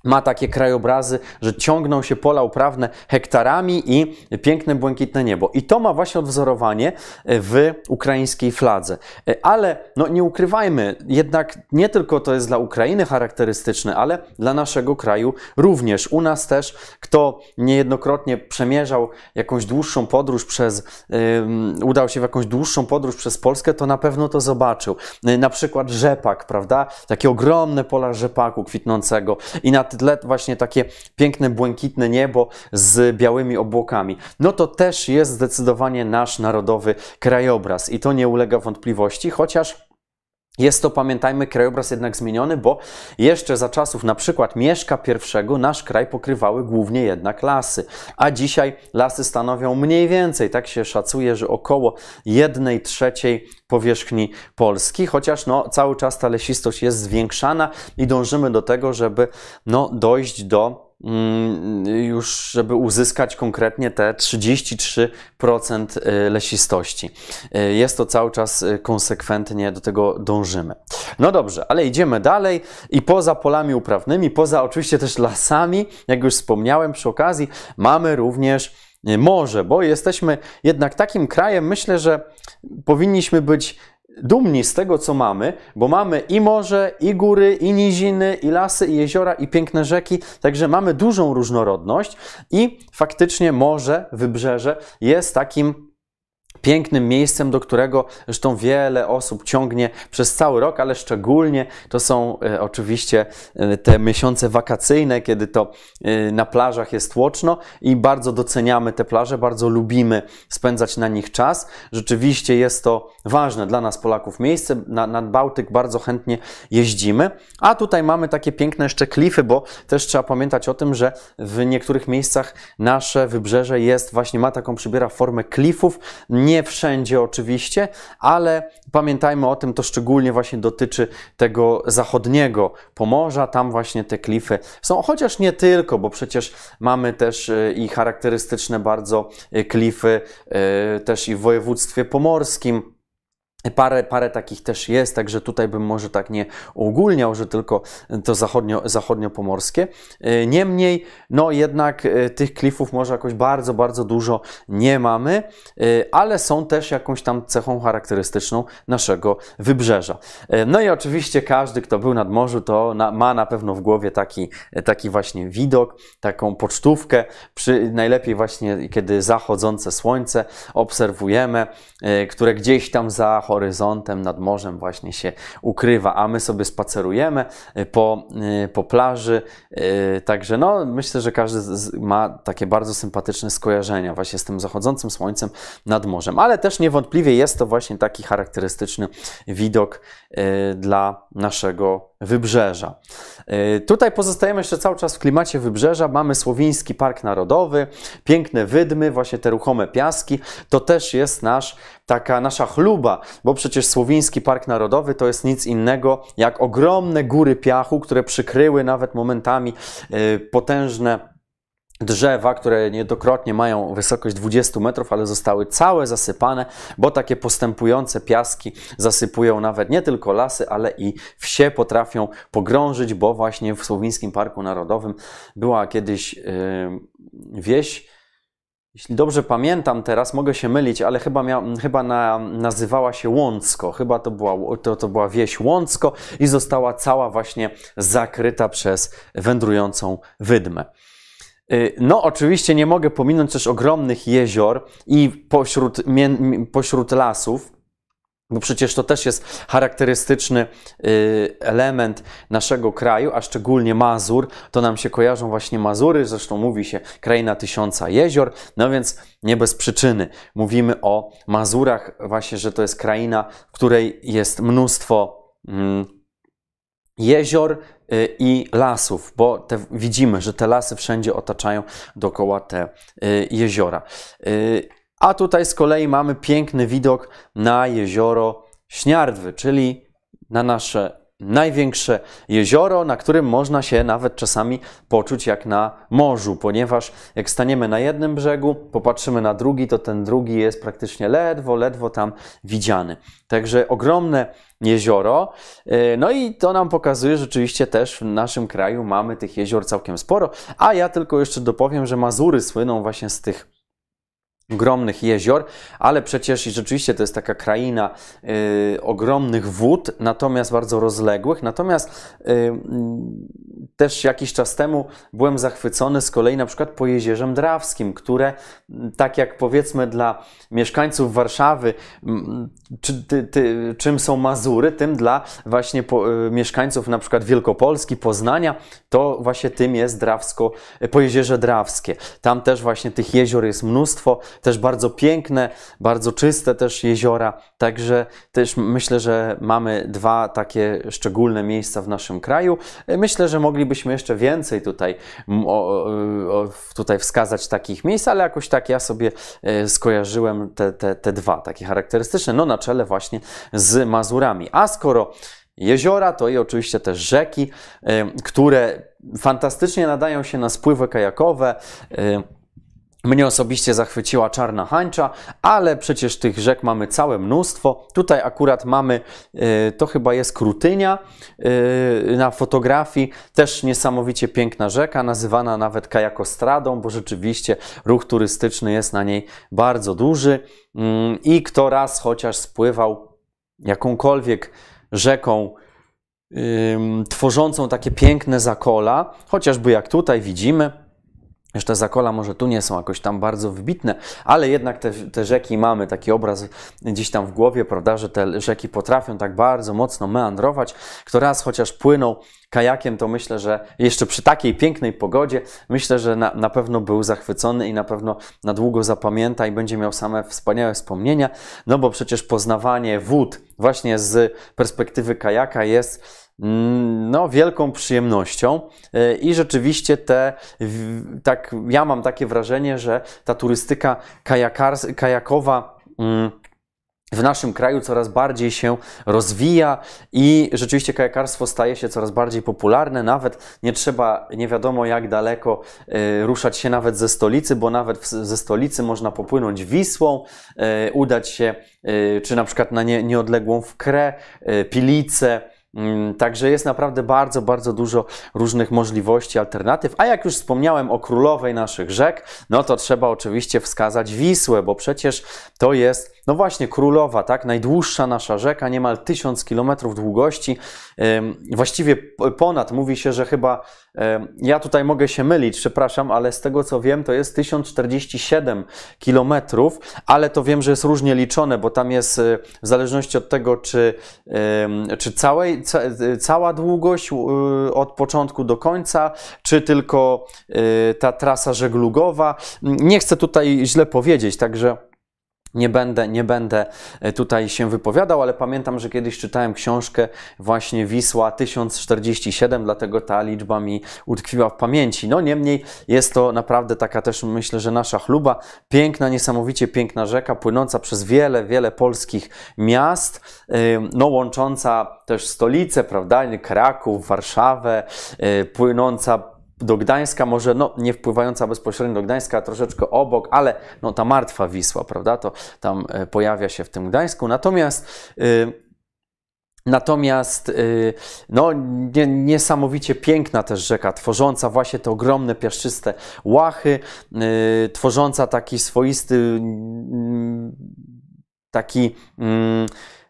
ma takie krajobrazy, że ciągną się pola uprawne hektarami i piękne błękitne niebo. I to ma właśnie odwzorowanie e, w ukraińskiej fladze. E, ale no, nie ukrywajmy, jednak nie tylko to jest dla Ukrainy charakterystyczne, ale dla naszego kraju również. U nas też, kto niejednokrotnie przemierzał jakąś dłuższą podróż przez, udał się w jakąś dłuższą podróż przez Polskę, to na pewno to zobaczył. E, na przykład rzepak, prawda? Takie ogromne pola rzepaku kwitnącego i na tle właśnie takie piękne, błękitne niebo z białymi obłokami. No to też jest zdecydowanie nasz narodowy krajobraz i to nie ulega wątpliwości, chociaż jest to, pamiętajmy, krajobraz jednak zmieniony, bo jeszcze za czasów na przykład Mieszka I nasz kraj pokrywały głównie jednak lasy, a dzisiaj lasy stanowią mniej więcej, tak się szacuje, że około 1 trzeciej powierzchni Polski, chociaż no, cały czas ta lesistość jest zwiększana i dążymy do tego, żeby no, dojść do Mm, już, żeby uzyskać konkretnie te 33% y, lesistości. Y, jest to cały czas y, konsekwentnie do tego dążymy. No dobrze, ale idziemy dalej i poza polami uprawnymi, poza oczywiście też lasami, jak już wspomniałem przy okazji, mamy również morze, bo jesteśmy jednak takim krajem, myślę, że powinniśmy być dumni z tego, co mamy, bo mamy i morze, i góry, i niziny, i lasy, i jeziora, i piękne rzeki, także mamy dużą różnorodność i faktycznie morze, wybrzeże jest takim pięknym miejscem, do którego zresztą wiele osób ciągnie przez cały rok, ale szczególnie to są e, oczywiście e, te miesiące wakacyjne, kiedy to e, na plażach jest tłoczno i bardzo doceniamy te plaże, bardzo lubimy spędzać na nich czas. Rzeczywiście jest to ważne dla nas Polaków miejsce, na, na Bałtyk bardzo chętnie jeździmy, a tutaj mamy takie piękne jeszcze klify, bo też trzeba pamiętać o tym, że w niektórych miejscach nasze wybrzeże jest właśnie, ma taką, przybiera formę klifów, nie wszędzie oczywiście, ale pamiętajmy o tym, to szczególnie właśnie dotyczy tego zachodniego Pomorza, tam właśnie te klify są, chociaż nie tylko, bo przecież mamy też e, i charakterystyczne bardzo e, klify e, też i w województwie pomorskim, Parę, parę takich też jest, także tutaj bym może tak nie ogólniał, że tylko to zachodnio, zachodniopomorskie. E, niemniej, no jednak e, tych klifów może jakoś bardzo, bardzo dużo nie mamy, e, ale są też jakąś tam cechą charakterystyczną naszego wybrzeża. No i oczywiście każdy, kto był nad morzu, to na, ma na pewno w głowie taki, taki właśnie widok, taką pocztówkę. Przy, najlepiej właśnie, kiedy zachodzące słońce obserwujemy, które gdzieś tam zachodzi horyzontem, nad morzem właśnie się ukrywa, a my sobie spacerujemy y, po, y, po plaży. Y, także no, myślę, że każdy ma takie bardzo sympatyczne skojarzenia właśnie z tym zachodzącym słońcem nad morzem, ale też niewątpliwie jest to właśnie taki charakterystyczny widok dla naszego wybrzeża. Y, tutaj pozostajemy jeszcze cały czas w klimacie wybrzeża. Mamy Słowiński Park Narodowy, piękne wydmy, właśnie te ruchome piaski. To też jest nasz, taka nasza chluba, bo przecież Słowiński Park Narodowy to jest nic innego jak ogromne góry piachu, które przykryły nawet momentami y, potężne drzewa, które niejednokrotnie mają wysokość 20 metrów, ale zostały całe zasypane, bo takie postępujące piaski zasypują nawet nie tylko lasy, ale i wsie potrafią pogrążyć, bo właśnie w Słowińskim Parku Narodowym była kiedyś yy, wieś, jeśli dobrze pamiętam teraz, mogę się mylić, ale chyba, mia, chyba na, nazywała się Łącko. Chyba to była, to, to była wieś Łącko i została cała właśnie zakryta przez wędrującą wydmę. Y, no, oczywiście nie mogę pominąć też ogromnych jezior i pośród, pośród lasów, bo przecież to też jest charakterystyczny y, element naszego kraju, a szczególnie Mazur. To nam się kojarzą właśnie Mazury, zresztą mówi się kraina tysiąca jezior, no więc nie bez przyczyny mówimy o Mazurach, właśnie, że to jest kraina, w której jest mnóstwo mm, jezior, Y, i lasów, bo te, widzimy, że te lasy wszędzie otaczają dookoła te y, jeziora. Y, a tutaj z kolei mamy piękny widok na jezioro Śniardwy, czyli na nasze największe jezioro, na którym można się nawet czasami poczuć jak na morzu, ponieważ jak staniemy na jednym brzegu, popatrzymy na drugi, to ten drugi jest praktycznie ledwo, ledwo tam widziany. Także ogromne jezioro. E, no i to nam pokazuje, że rzeczywiście też w naszym kraju mamy tych jezior całkiem sporo, a ja tylko jeszcze dopowiem, że Mazury słyną właśnie z tych ogromnych jezior, ale przecież rzeczywiście to jest taka kraina y, ogromnych wód, natomiast bardzo rozległych. Natomiast y, mm, też jakiś czas temu byłem zachwycony z kolei na przykład po jeziorze Drawskim, które mm, tak jak powiedzmy dla mieszkańców Warszawy, mm, czy, ty, ty, czym są Mazury, tym dla właśnie po, y, mieszkańców na przykład Wielkopolski, Poznania, to właśnie tym jest Drawsko, po jeziorze Drawskie. Tam też właśnie tych jezior jest mnóstwo, też bardzo piękne, bardzo czyste też jeziora. Także też myślę, że mamy dwa takie szczególne miejsca w naszym kraju. Myślę, że moglibyśmy jeszcze więcej tutaj, tutaj wskazać takich miejsc, ale jakoś tak ja sobie e, skojarzyłem te, te, te dwa takie charakterystyczne, no na czele właśnie z Mazurami. A skoro jeziora, to i oczywiście też rzeki, e, które fantastycznie nadają się na spływy kajakowe. E, mnie osobiście zachwyciła czarna hańcza, ale przecież tych rzek mamy całe mnóstwo. Tutaj akurat mamy, y, to chyba jest Krutynia y, na fotografii, też niesamowicie piękna rzeka, nazywana nawet kajakostradą, bo rzeczywiście ruch turystyczny jest na niej bardzo duży mm, i kto raz chociaż spływał jakąkolwiek rzeką, tworzącą takie piękne zakola, chociażby jak tutaj widzimy, jeszcze zakola może tu nie są jakoś tam bardzo wybitne, ale jednak te, te, rzeki mamy taki obraz gdzieś tam w głowie, prawda, że te rzeki potrafią tak bardzo mocno meandrować. Kto raz chociaż płynął kajakiem, to myślę, że jeszcze przy takiej pięknej pogodzie, myślę, że na, na pewno był zachwycony i na pewno na długo zapamięta i będzie miał same wspaniałe wspomnienia, no bo przecież poznawanie wód właśnie z perspektywy kajaka jest Mm, no, wielką przyjemnością e, i rzeczywiście te, tak, ja mam takie wrażenie, że ta turystyka kajakars, kajakowa mm, w naszym kraju coraz bardziej się rozwija i rzeczywiście kajakarstwo staje się coraz bardziej popularne. Nawet nie trzeba nie wiadomo jak daleko e, ruszać się nawet ze stolicy, bo nawet ze stolicy można popłynąć Wisłą, e, udać się czy na przykład na nie, nieodległą Kre Pilicę, Mm, także jest naprawdę bardzo, bardzo dużo różnych możliwości, alternatyw. A jak już wspomniałem o królowej naszych rzek, no to trzeba oczywiście wskazać Wisłę, bo przecież to jest no właśnie, Królowa, tak? Najdłuższa nasza rzeka, niemal 1000 km długości. Właściwie ponad, mówi się, że chyba, ja tutaj mogę się mylić, przepraszam, ale z tego co wiem, to jest 1047 km, ale to wiem, że jest różnie liczone, bo tam jest e, w zależności od tego, czy, czy całej, e, cała długość e, od początku do końca, czy tylko ta trasa żeglugowa. Nie chcę tutaj źle powiedzieć, także. Nie będę, nie będę e, tutaj się wypowiadał, ale pamiętam, że kiedyś czytałem książkę właśnie Wisła 1047, dlatego ta liczba mi utkwiła w pamięci. No niemniej jest to naprawdę taka też myślę, że nasza chluba, piękna, niesamowicie piękna rzeka, płynąca przez wiele, wiele polskich miast, e, no łącząca też stolice, prawda, Kraków, Warszawę, e, płynąca do Gdańska, może no, nie wpływająca bezpośrednio do Gdańska, troszeczkę obok, ale no, ta martwa Wisła, prawda, to tam e, pojawia się w tym Gdańsku. Natomiast y, Natomiast y, no, niesamowicie piękna też rzeka, tworząca właśnie te ogromne piaszczyste łachy, y, tworząca taki swoisty mm, taki mm,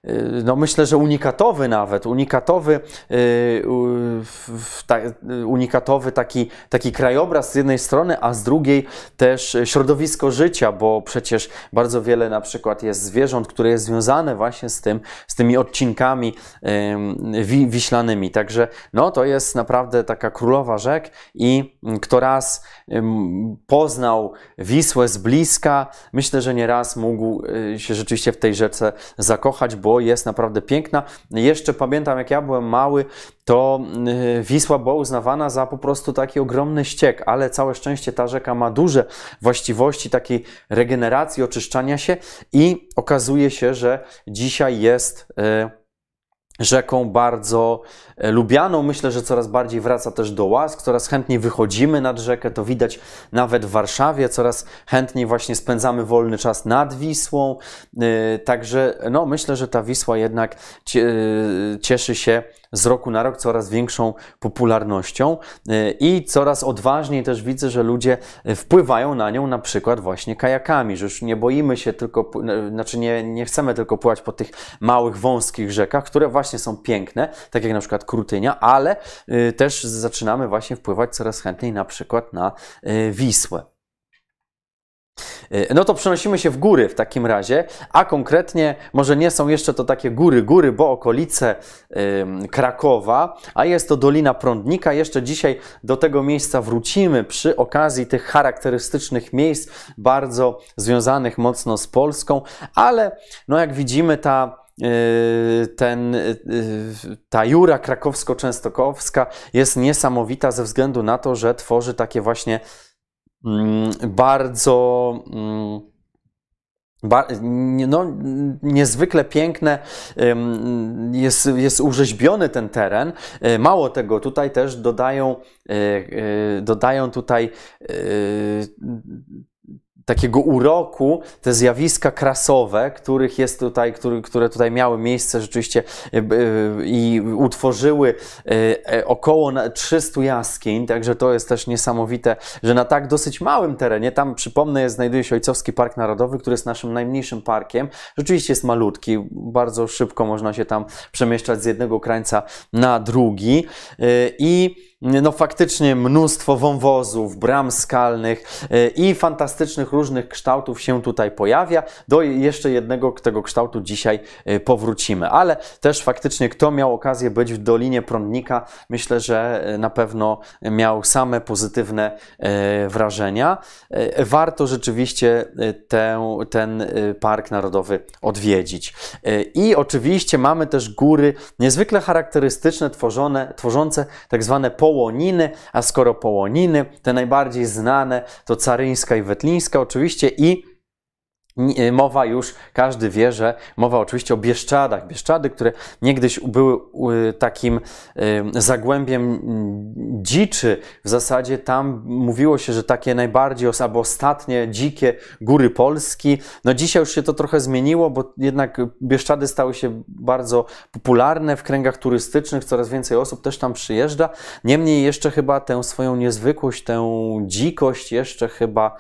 Y, no myślę, że unikatowy nawet, unikatowy, y, y, unikatowy taki, taki krajobraz z jednej strony, a z drugiej też środowisko życia, bo przecież bardzo wiele na przykład jest zwierząt, które jest związane właśnie z tym, z tymi odcinkami wiślanymi. Także no to jest naprawdę taka królowa rzek i mm, kto raz poznał Wisłę z bliska, myślę, że nieraz mógł się rzeczywiście w tej rzece zakochać, bo jest naprawdę piękna. Jeszcze pamiętam, jak ja byłem mały, to y, Wisła była uznawana za po prostu taki ogromny ściek, ale całe szczęście ta rzeka ma duże właściwości takiej regeneracji, oczyszczania się i okazuje się, że dzisiaj jest. Yy, rzeką bardzo e, lubianą. Myślę, że coraz bardziej wraca też do łask, coraz chętniej wychodzimy nad rzekę, to widać nawet w Warszawie, coraz chętniej właśnie spędzamy wolny czas nad Wisłą. E, także no, myślę, że ta Wisła jednak e, cieszy się z roku na rok coraz większą popularnością y, i coraz odważniej też widzę, że ludzie y, wpływają na nią na przykład właśnie kajakami, że już nie boimy się tylko, znaczy nie, nie chcemy tylko pływać po tych małych, wąskich rzekach, które właśnie są piękne, tak jak na przykład Krutynia, ale y, też zaczynamy właśnie wpływać coraz chętniej na przykład na Wisłę. Y, no to przenosimy się w góry w takim razie, a konkretnie może nie są jeszcze to takie góry, góry, bo okolice yy, Krakowa, a jest to Dolina Prądnika. Jeszcze dzisiaj do tego miejsca wrócimy przy okazji tych charakterystycznych miejsc, bardzo związanych mocno z Polską, ale no jak widzimy ta y, ten, y, ta jura krakowsko-częstokowska jest niesamowita ze względu na to, że tworzy takie właśnie Mm, bardzo mm, no, niezwykle piękne jest, jest urzeźbiony ten teren. E, mało tego, tutaj też dodają, e, e, dodają tutaj takiego uroku te zjawiska krasowe, których jest tutaj, który, które tutaj miały miejsce rzeczywiście e, e, i utworzyły e, około 300 jaskiń, także to jest też niesamowite, że na tak dosyć małym terenie, tam przypomnę, znajduje się Ojcowski Park Narodowy, który jest naszym najmniejszym parkiem, rzeczywiście jest malutki, bardzo szybko można się tam przemieszczać z jednego krańca na drugi i no faktycznie mnóstwo wąwozów, bram skalnych e, i fantastycznych różnych kształtów się tutaj pojawia. Do jeszcze jednego tego kształtu dzisiaj e, powrócimy, ale też faktycznie kto miał okazję być w Dolinie Prądnika, myślę, że e, na pewno miał same pozytywne wrażenia. Warto rzeczywiście ten ten park narodowy odwiedzić. I oczywiście mamy też góry niezwykle charakterystyczne, tworzone, tworzące tak zwane połączenie połoniny, a skoro połoniny, te najbardziej znane to caryńska i wetlińska oczywiście i E, mowa już, każdy wie, że mowa oczywiście o Bieszczadach. Bieszczady, które niegdyś były takim zagłębiem dziczy. W zasadzie tam mówiło się, że takie najbardziej, albo ostatnie dzikie góry Polski. No dzisiaj już się to trochę zmieniło, bo jednak Bieszczady stały się bardzo popularne w kręgach turystycznych, coraz więcej osób też tam przyjeżdża. Niemniej jeszcze chyba tę swoją niezwykłość, tę dzikość jeszcze chyba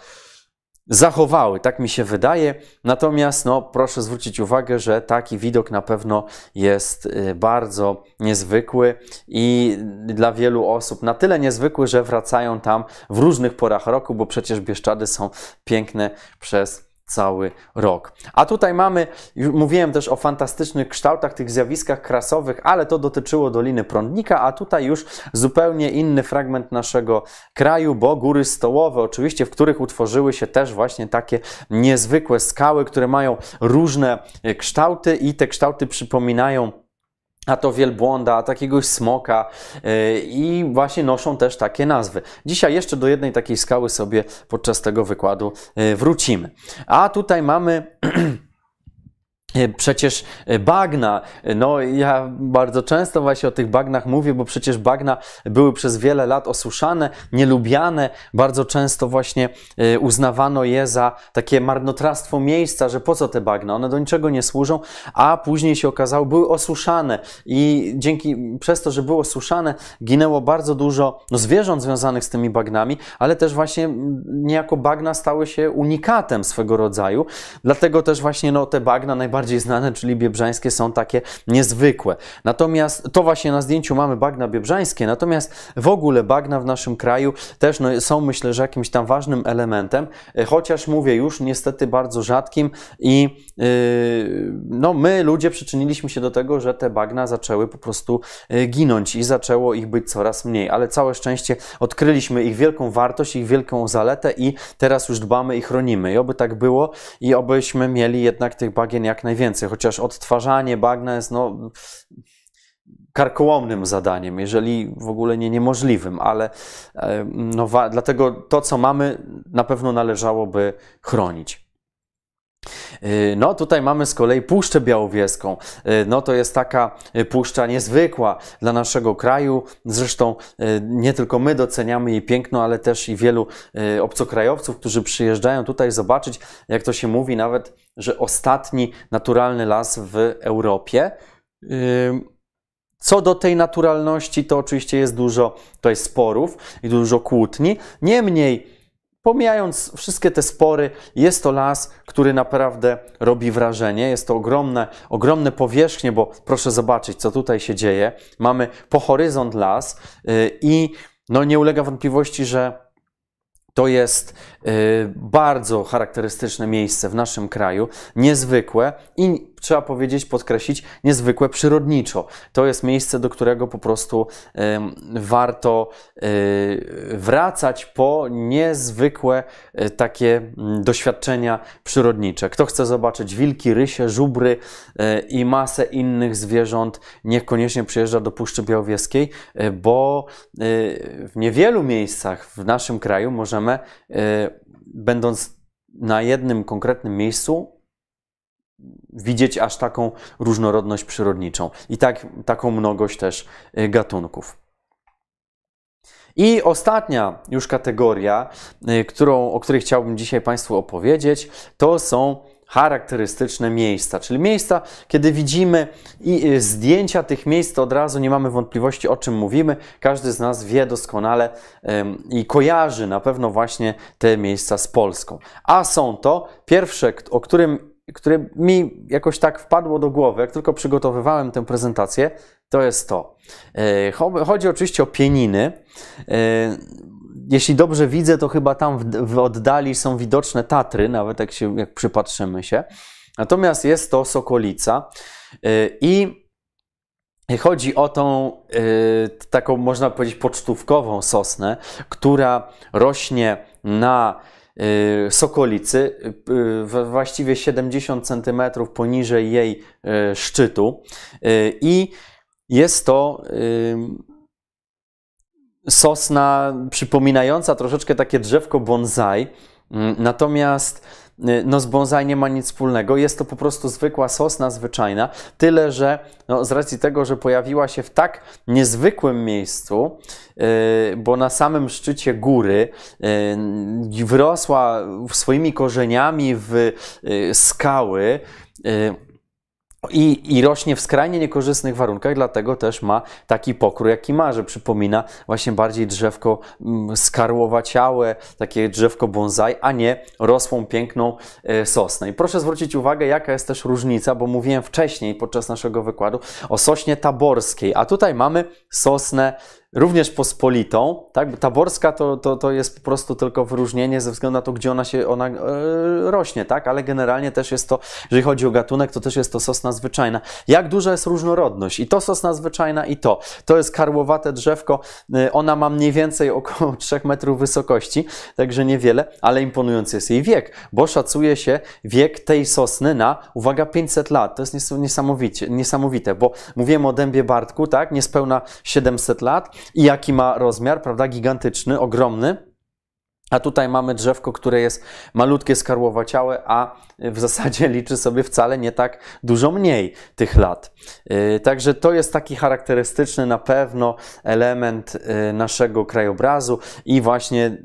zachowały, tak mi się wydaje. Natomiast no, proszę zwrócić uwagę, że taki widok na pewno jest y, bardzo niezwykły i dla wielu osób na tyle niezwykły, że wracają tam w różnych porach roku, bo przecież Bieszczady są piękne przez cały rok. A tutaj mamy, mówiłem też o fantastycznych kształtach, tych zjawiskach krasowych, ale to dotyczyło Doliny Prądnika, a tutaj już zupełnie inny fragment naszego kraju, bo góry stołowe, oczywiście, w których utworzyły się też właśnie takie niezwykłe skały, które mają różne e, kształty i te kształty przypominają a to wielbłąda, a takiegoś smoka e, i właśnie noszą też takie nazwy. Dzisiaj jeszcze do jednej takiej skały sobie podczas tego wykładu e, wrócimy. A tutaj mamy E, przecież e, bagna, e, no ja bardzo często właśnie o tych bagnach mówię, bo przecież bagna były przez wiele lat osuszane, nielubiane, bardzo często właśnie uznawano je za takie marnotrawstwo miejsca, że po co te bagna, one do niczego nie służą, a później się okazało, były osuszane i dzięki, przez to, że były osuszane, ginęło bardzo dużo no, zwierząt związanych z tymi bagnami, ale też właśnie niejako bagna stały się unikatem swego rodzaju, dlatego też właśnie no, te bagna najbardziej bardziej znane, czyli biebrzańskie, są takie niezwykłe. Natomiast to właśnie na zdjęciu mamy bagna biebrzańskie, natomiast w ogóle bagna w naszym kraju też no, są myślę, że jakimś tam ważnym elementem, e, chociaż mówię już niestety bardzo rzadkim i yy, no, my ludzie przyczyniliśmy się do tego, że te bagna zaczęły po prostu e, ginąć i zaczęło ich być coraz mniej, ale całe szczęście odkryliśmy ich wielką wartość, ich wielką zaletę i teraz już dbamy i chronimy i oby tak było i obyśmy mieli jednak tych bagien jak najwięcej, chociaż odtwarzanie bagna jest no, karkołomnym zadaniem, jeżeli w ogóle nie niemożliwym, ale e, no, dlatego to, co mamy, na pewno należałoby chronić. Y, no tutaj mamy z kolei Puszczę Białowieską. Y, no to jest taka y, puszcza niezwykła dla naszego kraju. Zresztą nie tylko my doceniamy jej piękno, ale też i wielu obcokrajowców, którzy przyjeżdżają tutaj zobaczyć, jak to się mówi nawet, że ostatni naturalny las w Europie. Co do tej naturalności, to oczywiście jest dużo tutaj sporów i dużo kłótni. Niemniej Pomijając wszystkie te spory, jest to las, który naprawdę robi wrażenie. Jest to ogromne, ogromne powierzchnie, bo proszę zobaczyć, co tutaj się dzieje. Mamy po horyzont las y, i no, nie ulega wątpliwości, że to jest y, bardzo charakterystyczne miejsce w naszym kraju, niezwykłe i trzeba powiedzieć, podkreślić, niezwykłe przyrodniczo. To jest miejsce, do którego po prostu warto e, wracać po niezwykłe e, takie doświadczenia przyrodnicze. Kto chce zobaczyć wilki, rysie, żubry e, i masę innych zwierząt, niech koniecznie przyjeżdża do Puszczy Białowieskiej, bo w niewielu miejscach w naszym kraju możemy, będąc na jednym konkretnym miejscu, widzieć aż taką różnorodność przyrodniczą i tak, taką mnogość też y, gatunków. I ostatnia już kategoria, y, którą, o której chciałbym dzisiaj Państwu opowiedzieć, to są charakterystyczne miejsca, czyli miejsca, kiedy widzimy i y, zdjęcia tych miejsc, to od razu nie mamy wątpliwości, o czym mówimy. Każdy z nas wie doskonale i kojarzy na pewno właśnie te miejsca z Polską. A są to pierwsze, o którym które mi jakoś tak wpadło do głowy, jak tylko przygotowywałem tę prezentację, to jest to. E, chodzi oczywiście o pieniny. E, jeśli dobrze widzę, to chyba tam w oddali są widoczne Tatry, nawet jak, się, jak przypatrzymy się. Natomiast jest to Sokolica e, i chodzi o tą taką, można powiedzieć, pocztówkową sosnę, która rośnie na Y, Sokolicy, y, właściwie 70 cm poniżej jej y, szczytu. I jest to sosna przypominająca troszeczkę takie drzewko bonsai. Natomiast Y, no z bonsai nie ma nic wspólnego. Jest to po prostu zwykła sosna zwyczajna, tyle że no, z racji tego, że pojawiła się w tak niezwykłym miejscu, y, bo na samym szczycie góry y, wyrosła swoimi korzeniami w skały, i, I rośnie w skrajnie niekorzystnych warunkach, dlatego też ma taki pokrój, jaki ma, że przypomina właśnie bardziej drzewko mm, skarłowaciałe, takie drzewko bonsai, a nie rosłą, piękną e, sosnę. I proszę zwrócić uwagę, jaka jest też różnica, bo mówiłem wcześniej podczas naszego wykładu o sośnie taborskiej, a tutaj mamy sosnę również pospolitą, tak? taborska to, to, to jest po prostu tylko wyróżnienie ze względu na to, gdzie ona się ona e, rośnie, tak? Ale generalnie też jest to, jeżeli chodzi o gatunek, to też jest to sosna zwyczajna. Jak duża jest różnorodność? I to sosna zwyczajna i to. To jest karłowate drzewko, e, ona ma mniej więcej około 3 metrów wysokości, także niewiele, ale imponujący jest jej wiek, bo szacuje się wiek tej sosny na, uwaga, 500 lat. To jest niesamowicie, niesamowite, bo mówiłem o dębie Bartku, tak? Niespełna 700 lat, i jaki ma rozmiar, prawda? Gigantyczny, ogromny. A tutaj mamy drzewko, które jest malutkie, skarłowaciałe, a w zasadzie liczy sobie wcale nie tak dużo mniej tych lat. Y, także to jest taki charakterystyczny na pewno element y, naszego krajobrazu i właśnie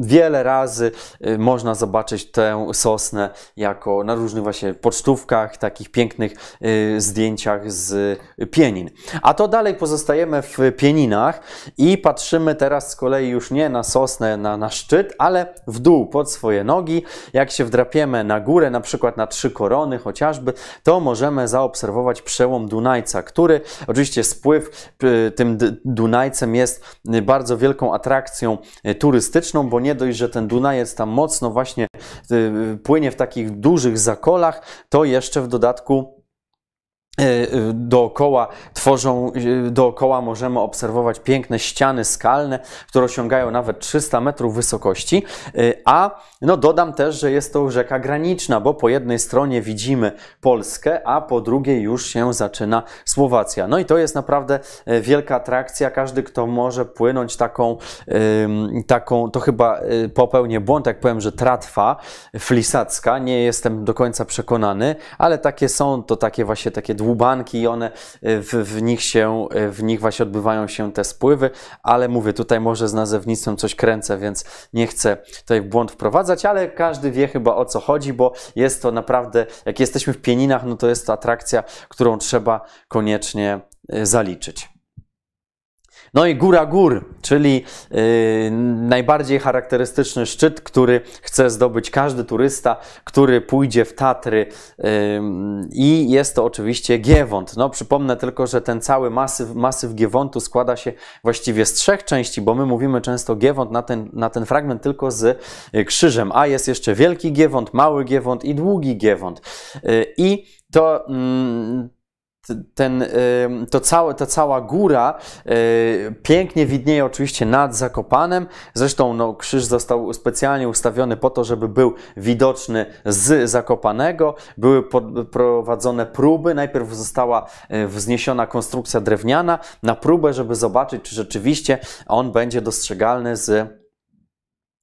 wiele razy y, można zobaczyć tę sosnę jako na różnych właśnie pocztówkach, takich pięknych zdjęciach z pienin. A to dalej pozostajemy w pieninach i patrzymy teraz z kolei już nie na sosnę, na nasz szczyt, ale w dół pod swoje nogi. Jak się wdrapiemy na górę, na przykład na trzy korony chociażby, to możemy zaobserwować przełom Dunajca, który oczywiście spływ y, tym Dunajcem jest bardzo wielką atrakcją y, turystyczną, bo nie dość, że ten Dunajec tam mocno właśnie y, płynie w takich dużych zakolach, to jeszcze w dodatku E, e, dookoła tworzą, e, dookoła możemy obserwować piękne ściany skalne, które osiągają nawet 300 metrów wysokości. A no dodam też, że jest to rzeka graniczna, bo po jednej stronie widzimy Polskę, a po drugiej już się zaczyna Słowacja. No i to jest naprawdę wielka atrakcja. Każdy, kto może płynąć taką, taką to chyba popełnię błąd, jak powiem, że tratwa flisacka. Nie jestem do końca przekonany, ale takie są to takie właśnie takie długie dłubanki i one e, w, w, nich się, e, w nich właśnie odbywają się te spływy, ale mówię, tutaj może z nazewnictwem coś kręcę, więc nie chcę tutaj w błąd wprowadzać, ale każdy wie chyba o co chodzi, bo jest to naprawdę, jak jesteśmy w Pieninach, no to jest to atrakcja, którą trzeba koniecznie e, zaliczyć. No i Góra Gór, czyli yy, najbardziej charakterystyczny szczyt, który chce zdobyć każdy turysta, który pójdzie w Tatry yy, i jest to oczywiście Giewont. No przypomnę tylko, że ten cały masyw, masyw Giewontu składa się właściwie z trzech części, bo my mówimy często Giewont na ten, na ten fragment tylko z y, krzyżem, a jest jeszcze Wielki Giewont, Mały Giewont i Długi Giewont. Yy, I to mm, ten, to całe, ta cała góra y, pięknie widnieje oczywiście nad Zakopanem. Zresztą no, krzyż został specjalnie ustawiony po to, żeby był widoczny z Zakopanego. Były prowadzone próby. Najpierw została y, wzniesiona konstrukcja drewniana na próbę, żeby zobaczyć, czy rzeczywiście on będzie dostrzegalny z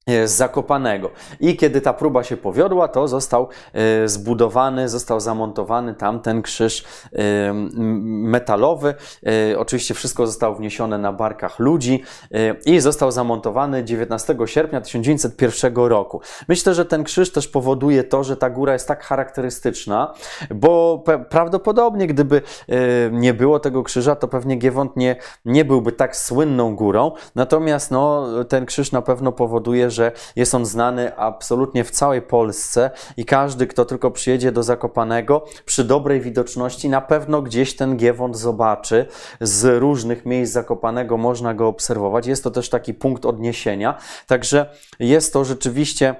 E, Zakopanego. I kiedy ta próba się powiodła, to został e, zbudowany, został zamontowany tam ten krzyż e, metalowy. Oczywiście wszystko zostało wniesione na barkach ludzi i został zamontowany 19 sierpnia 1901 roku. Myślę, że ten krzyż też powoduje to, że ta góra jest tak charakterystyczna, bo prawdopodobnie gdyby nie było tego krzyża, to pewnie Giewont nie, nie byłby tak słynną górą. Natomiast no, ten krzyż na pewno powoduje, że jest on znany absolutnie w całej Polsce i każdy, kto tylko przyjedzie do Zakopanego, przy dobrej widoczności na pewno gdzieś ten Giewont zobaczy. Z różnych miejsc Zakopanego można go obserwować. Jest to też taki punkt odniesienia. Także jest to rzeczywiście.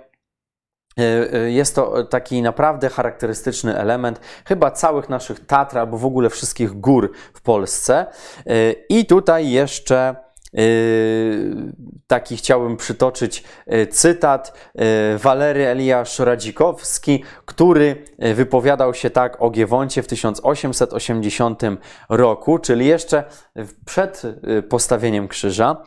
E, e, jest to taki naprawdę charakterystyczny element chyba całych naszych Tatra albo w ogóle wszystkich gór w Polsce. E, I tutaj jeszcze Yy, taki chciałbym przytoczyć yy, cytat yy, Walery Eliasz Radzikowski, który wypowiadał się tak o Giewoncie w 1880 roku, czyli jeszcze przed postawieniem krzyża.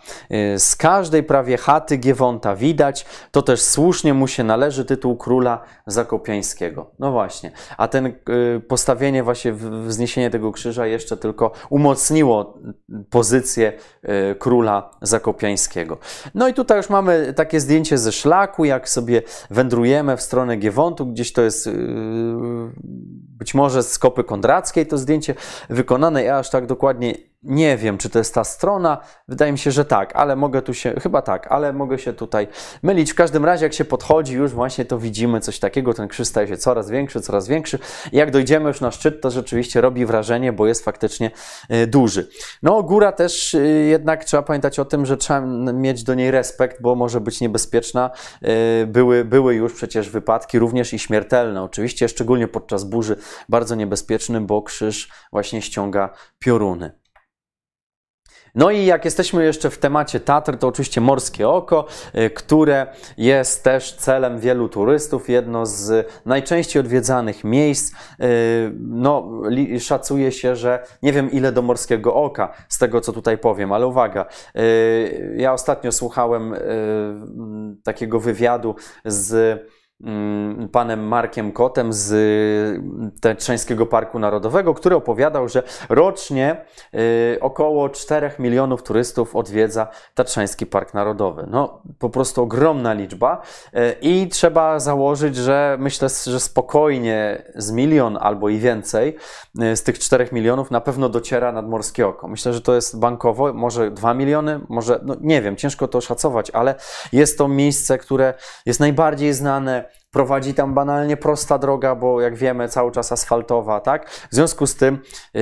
Z każdej prawie chaty Giewonta widać, to też słusznie mu się należy tytuł króla zakopiańskiego. No właśnie, a ten postawienie właśnie wzniesienie tego krzyża jeszcze tylko umocniło pozycję króla króla zakopiańskiego. No i tutaj już mamy takie zdjęcie ze szlaku, jak sobie wędrujemy w stronę Giewontu, gdzieś to jest yy, być może z Kopy Kondrackiej to zdjęcie wykonane, ja aż tak dokładnie nie wiem, czy to jest ta strona. Wydaje mi się, że tak, ale mogę tu się, chyba tak, ale mogę się tutaj mylić. W każdym razie, jak się podchodzi, już właśnie to widzimy coś takiego. Ten krzyż staje się coraz większy, coraz większy. jak dojdziemy już na szczyt, to rzeczywiście robi wrażenie, bo jest faktycznie y, duży. No, góra też y, jednak trzeba pamiętać o tym, że trzeba mieć do niej respekt, bo może być niebezpieczna. Y, były, były już przecież wypadki, również i śmiertelne, oczywiście, szczególnie podczas burzy, bardzo niebezpieczny, bo krzyż właśnie ściąga pioruny. No i jak jesteśmy jeszcze w temacie Tatr, to oczywiście Morskie Oko, y, które jest też celem wielu turystów, jedno z najczęściej odwiedzanych miejsc. Y, no, szacuje się, że nie wiem ile do Morskiego Oka z tego, co tutaj powiem, ale uwaga, y, ja ostatnio słuchałem takiego wywiadu z Mm, panem Markiem Kotem z y, Tatrzańskiego Parku Narodowego, który opowiadał, że rocznie y, około 4 milionów turystów odwiedza Tatrzański Park Narodowy. No, po prostu ogromna liczba y, i trzeba założyć, że myślę, że spokojnie z milion albo i więcej z tych 4 milionów na pewno dociera nadmorskie oko. Myślę, że to jest bankowo, może 2 miliony, może, no nie wiem, ciężko to szacować, ale jest to miejsce, które jest najbardziej znane, prowadzi tam banalnie prosta droga, bo jak wiemy, cały czas asfaltowa, tak? W związku z tym yy,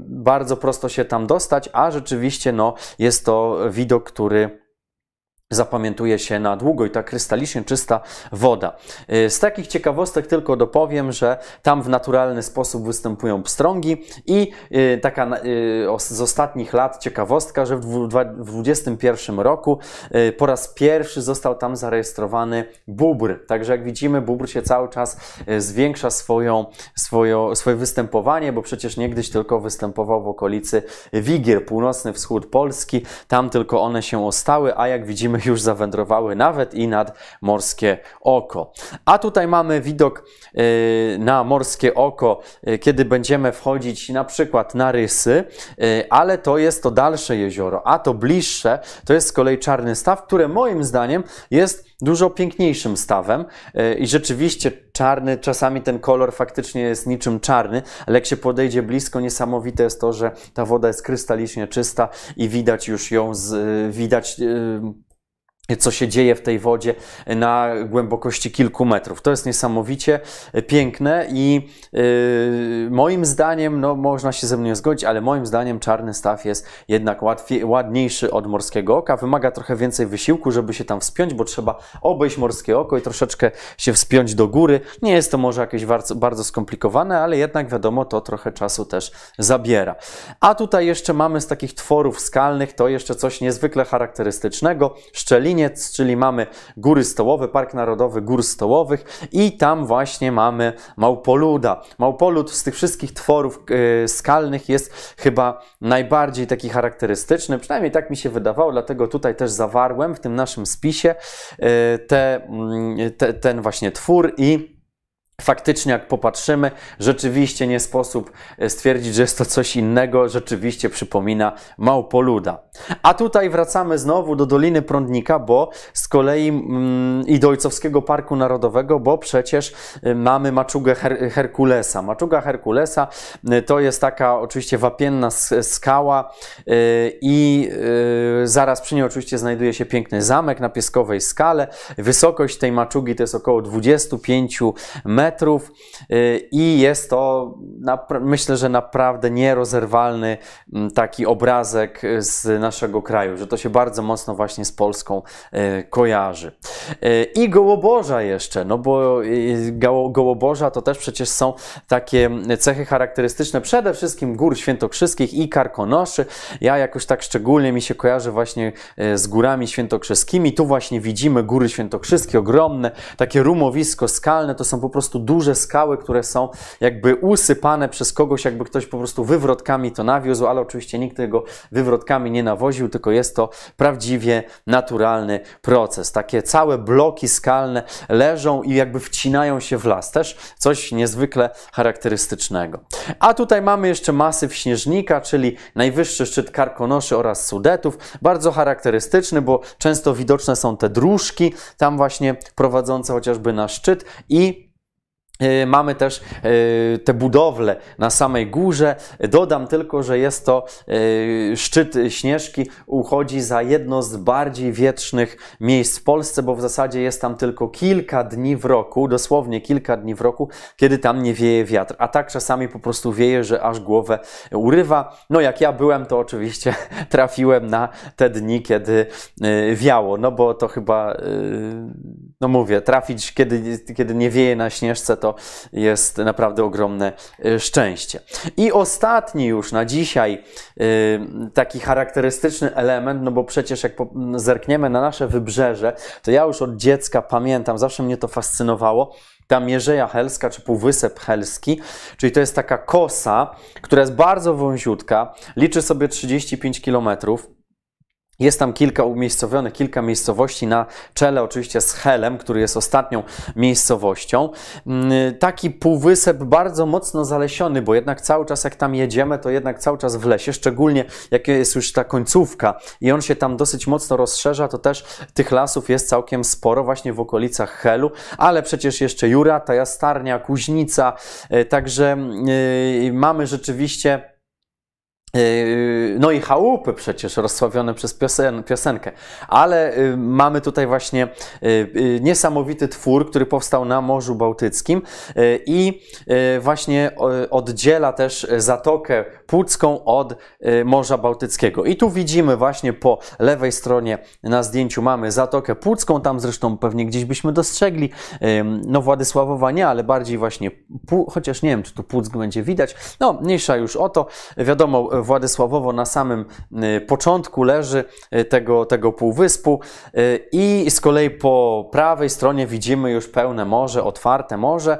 bardzo prosto się tam dostać, a rzeczywiście no, jest to widok, który zapamiętuje się na długo i ta krystalicznie czysta woda. Y, z takich ciekawostek tylko dopowiem, że tam w naturalny sposób występują pstrągi i y, taka y, z ostatnich lat ciekawostka, że w 2021 roku po raz pierwszy został tam zarejestrowany bóbr. Także jak widzimy, bóbr się cały czas zwiększa swoją, swoją, swoje występowanie, bo przecież niegdyś tylko występował w okolicy Wigier, północny wschód Polski, tam tylko one się ostały, a jak widzimy już zawędrowały nawet i nad morskie oko. A tutaj mamy widok y, na morskie oko, y, kiedy będziemy wchodzić na przykład na rysy, y, ale to jest to dalsze jezioro, a to bliższe to jest z kolei czarny staw, które moim zdaniem jest dużo piękniejszym stawem i rzeczywiście czarny, czasami ten kolor faktycznie jest niczym czarny, ale jak się podejdzie blisko, niesamowite jest to, że ta woda jest krystalicznie czysta i widać już ją, z, widać co się dzieje w tej wodzie na głębokości kilku metrów. To jest niesamowicie piękne i yy, moim zdaniem, no można się ze mną zgodzić, ale moim zdaniem czarny staw jest jednak łatwiej, ładniejszy od morskiego oka. Wymaga trochę więcej wysiłku, żeby się tam wspiąć, bo trzeba obejść morskie oko i troszeczkę się wspiąć do góry. Nie jest to może jakieś bardzo, bardzo skomplikowane, ale jednak wiadomo, to trochę czasu też zabiera. A tutaj jeszcze mamy z takich tworów skalnych, to jeszcze coś niezwykle charakterystycznego, szczelin czyli mamy Góry Stołowe, Park Narodowy Gór Stołowych i tam właśnie mamy Małpoluda. Małpolud z tych wszystkich tworów y, skalnych jest chyba najbardziej taki charakterystyczny, przynajmniej tak mi się wydawało, dlatego tutaj też zawarłem w tym naszym spisie y, te, mm, te, ten właśnie twór i Faktycznie, jak popatrzymy, rzeczywiście nie sposób e, stwierdzić, że jest to coś innego, rzeczywiście przypomina małpoluda. A tutaj wracamy znowu do Doliny Prądnika, bo z kolei mm, i do Ojcowskiego Parku Narodowego, bo przecież e, mamy maczugę Her Herkulesa. Maczuga Herkulesa e, to jest taka oczywiście wapienna skała i zaraz przy niej oczywiście znajduje się piękny zamek na pieskowej skale. Wysokość tej maczugi to jest około 25 metrów metrów y, i jest to myślę, że naprawdę nierozerwalny mm, taki obrazek y, z naszego kraju, że to się bardzo mocno właśnie z Polską y, kojarzy. I gołoboża jeszcze, no bo gołoboża to też przecież są takie mm, cechy charakterystyczne przede wszystkim gór świętokrzyskich i karkonoszy. Ja jakoś tak szczególnie mi się kojarzy właśnie z górami świętokrzyskimi. Tu właśnie widzimy góry świętokrzyskie, ogromne, takie rumowisko skalne, to są po prostu prostu duże skały, które są jakby usypane przez kogoś, jakby ktoś po prostu wywrotkami to nawiózł, ale oczywiście nikt tego wywrotkami nie nawoził, tylko jest to prawdziwie naturalny proces. Takie całe bloki skalne leżą i jakby wcinają się w las. Też coś niezwykle charakterystycznego. A tutaj mamy jeszcze masyw śnieżnika, czyli najwyższy szczyt Karkonoszy oraz Sudetów. Bardzo charakterystyczny, bo często widoczne są te dróżki tam właśnie prowadzące chociażby na szczyt i Y, mamy też y, te budowle na samej górze. Dodam tylko, że jest to y, szczyt Śnieżki, uchodzi za jedno z bardziej wietrznych miejsc w Polsce, bo w zasadzie jest tam tylko kilka dni w roku, dosłownie kilka dni w roku, kiedy tam nie wieje wiatr. A tak czasami po prostu wieje, że aż głowę urywa. No jak ja byłem, to oczywiście trafiłem na te dni, kiedy wiało, no bo to chyba, no mówię, trafić kiedy, kiedy nie wieje na Śnieżce, to to jest naprawdę ogromne y, szczęście. I ostatni już na dzisiaj y, taki charakterystyczny element, no bo przecież jak zerkniemy na nasze wybrzeże, to ja już od dziecka pamiętam, zawsze mnie to fascynowało, ta Mierzeja Helska, czy Półwysep Helski, czyli to jest taka kosa, która jest bardzo wąziutka, liczy sobie 35 kilometrów, jest tam kilka umiejscowionych, kilka miejscowości na czele oczywiście z Helem, który jest ostatnią miejscowością. Mm, taki półwysep bardzo mocno zalesiony, bo jednak cały czas jak tam jedziemy, to jednak cały czas w lesie, szczególnie jak jest już ta końcówka i on się tam dosyć mocno rozszerza, to też tych lasów jest całkiem sporo właśnie w okolicach Helu, ale przecież jeszcze Jura, Jastarnia, Kuźnica, e, także mm, e, mamy rzeczywiście Yy, no i chałupy przecież rozsławione przez piosen, piosenkę. Ale y, mamy tutaj właśnie y, y, niesamowity twór, który powstał na Morzu Bałtyckim i właśnie oddziela też Zatokę Pucką od Morza Bałtyckiego. I tu widzimy właśnie po lewej stronie na zdjęciu mamy Zatokę Pucką, tam zresztą pewnie gdzieś byśmy dostrzegli, no Władysławowa nie, ale bardziej właśnie, chociaż nie wiem, czy tu Puck będzie widać, no mniejsza już o to. Wiadomo, Władysławowo na samym y, początku leży y, tego, tego półwyspu y, i z kolei po prawej stronie widzimy już pełne morze, otwarte morze.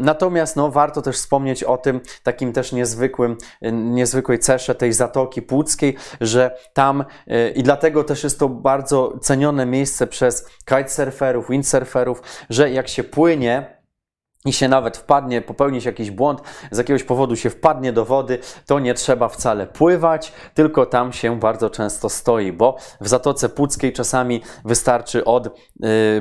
Natomiast no, warto też wspomnieć o tym takim też niezwykłym, niezwykłej cesze tej Zatoki Płuckiej, że tam i dlatego też jest to bardzo cenione miejsce przez kitesurferów, windsurferów, że jak się płynie i się nawet wpadnie, popełnić jakiś błąd, z jakiegoś powodu się wpadnie do wody, to nie trzeba wcale pływać, tylko tam się bardzo często stoi, bo w Zatoce Puckiej czasami wystarczy od y,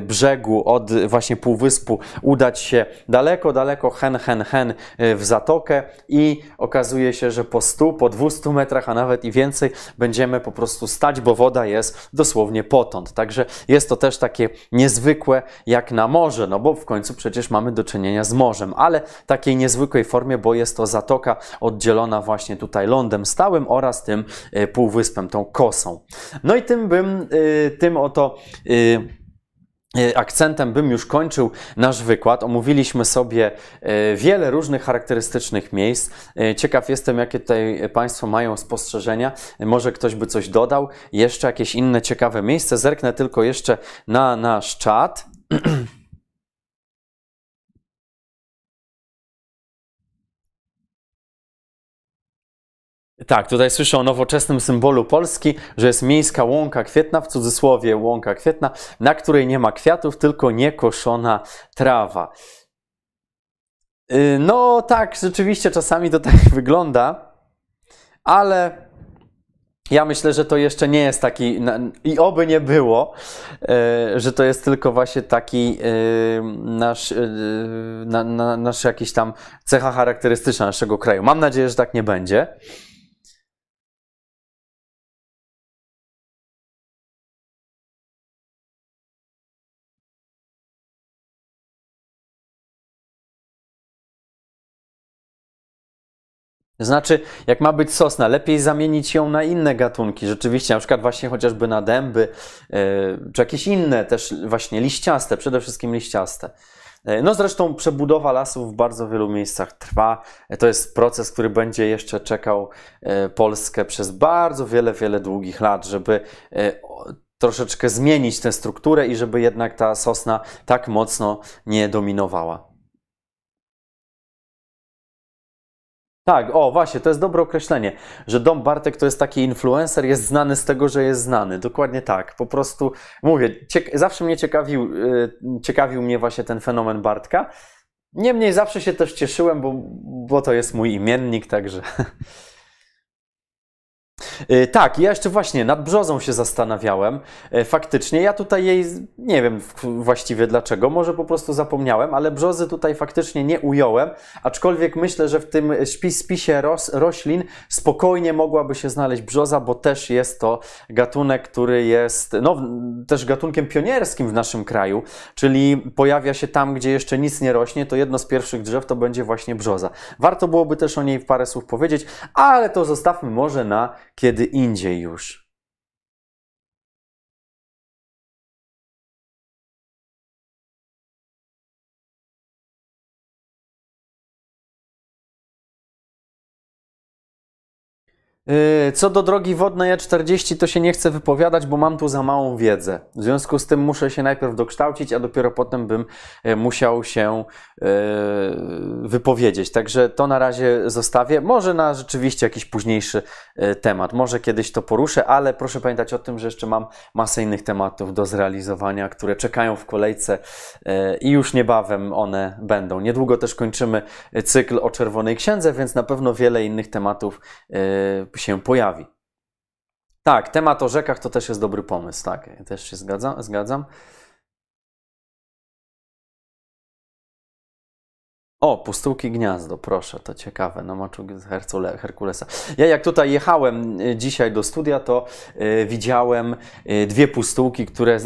brzegu, od właśnie półwyspu udać się daleko, daleko, hen, hen, hen y, w Zatokę i okazuje się, że po 100, po 200 metrach, a nawet i więcej będziemy po prostu stać, bo woda jest dosłownie potąd. Także jest to też takie niezwykłe jak na morze, no bo w końcu przecież mamy do czynienia czynienia z morzem, ale takiej niezwykłej formie, bo jest to zatoka oddzielona właśnie tutaj lądem stałym oraz tym e, półwyspem, tą kosą. No i tym bym, e, tym oto e, akcentem bym już kończył nasz wykład. Omówiliśmy sobie wiele różnych charakterystycznych miejsc. Ciekaw jestem, jakie tutaj Państwo mają spostrzeżenia. Może ktoś by coś dodał. Jeszcze jakieś inne ciekawe miejsce. Zerknę tylko jeszcze na nasz czat. Tak, tutaj słyszę o nowoczesnym symbolu Polski, że jest miejska łąka kwietna, w cudzysłowie łąka kwietna, na której nie ma kwiatów, tylko niekoszona trawa. Y, no tak, rzeczywiście czasami to tak wygląda, ale ja myślę, że to jeszcze nie jest taki, i oby nie było, y, że to jest tylko właśnie taki y, nasz, nasz jakiś tam cecha charakterystyczna naszego kraju. Mam nadzieję, że tak nie będzie. Znaczy, jak ma być sosna, lepiej zamienić ją na inne gatunki, rzeczywiście, na przykład właśnie chociażby na dęby, e, czy jakieś inne też właśnie liściaste, przede wszystkim liściaste. E, no zresztą przebudowa lasów w bardzo wielu miejscach trwa. E, to jest proces, który będzie jeszcze czekał Polskę przez bardzo wiele, wiele długich lat, żeby troszeczkę zmienić tę strukturę i żeby jednak ta sosna tak mocno nie dominowała. Tak, o właśnie, to jest dobre określenie, że Dom Bartek to jest taki influencer, jest znany z tego, że jest znany. Dokładnie tak. Po prostu mówię, zawsze mnie ciekawił, yy, ciekawił mnie właśnie ten fenomen Bartka. Niemniej zawsze się też cieszyłem, bo, bo to jest mój imiennik, także. E, tak, ja jeszcze właśnie nad brzozą się zastanawiałem. E, faktycznie, ja tutaj jej nie wiem właściwie dlaczego, może po prostu zapomniałem, ale brzozy tutaj faktycznie nie ująłem, aczkolwiek myślę, że w tym spisie roślin spokojnie mogłaby się znaleźć brzoza, bo też jest to gatunek, który jest no, też gatunkiem pionierskim w naszym kraju, czyli pojawia się tam, gdzie jeszcze nic nie rośnie, to jedno z pierwszych drzew to będzie właśnie brzoza. Warto byłoby też o niej parę słów powiedzieć, ale to zostawmy może na kiedy indziej już. Yy, co do drogi wodnej E40, to się nie chcę wypowiadać, bo mam tu za małą wiedzę. W związku z tym muszę się najpierw dokształcić, a dopiero potem bym e, musiał się e, wypowiedzieć. Także to na razie zostawię. Może na rzeczywiście jakiś późniejszy e, temat. Może kiedyś to poruszę, ale proszę pamiętać o tym, że jeszcze mam masę innych tematów do zrealizowania, które czekają w kolejce i już niebawem one będą. Niedługo też kończymy cykl o Czerwonej Księdze, więc na pewno wiele innych tematów się pojawi. Tak, temat o rzekach to też jest dobry pomysł, tak, też się zgadzam. zgadzam. O, pustułki gniazdo, proszę, to ciekawe, na moczu z Herkulesa. Ja jak tutaj jechałem y, dzisiaj do studia, to y, widziałem y, dwie pustułki, które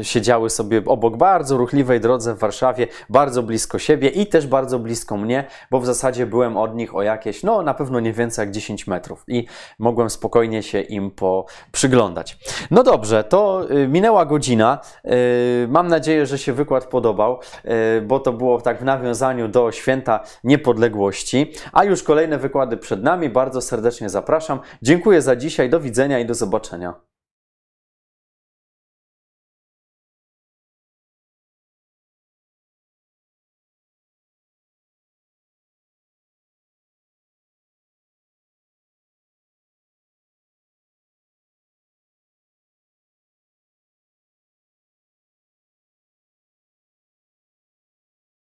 y, siedziały sobie obok bardzo ruchliwej drodze w Warszawie, bardzo blisko siebie i też bardzo blisko mnie, bo w zasadzie byłem od nich o jakieś, no na pewno nie więcej jak 10 metrów i mogłem spokojnie się im po przyglądać. No dobrze, to y, minęła godzina. Y, mam nadzieję, że się wykład podobał, bo to było tak w nawiązaniu do święta niepodległości. A już kolejne wykłady przed nami. Bardzo serdecznie zapraszam. Dziękuję za dzisiaj. Do widzenia i do zobaczenia.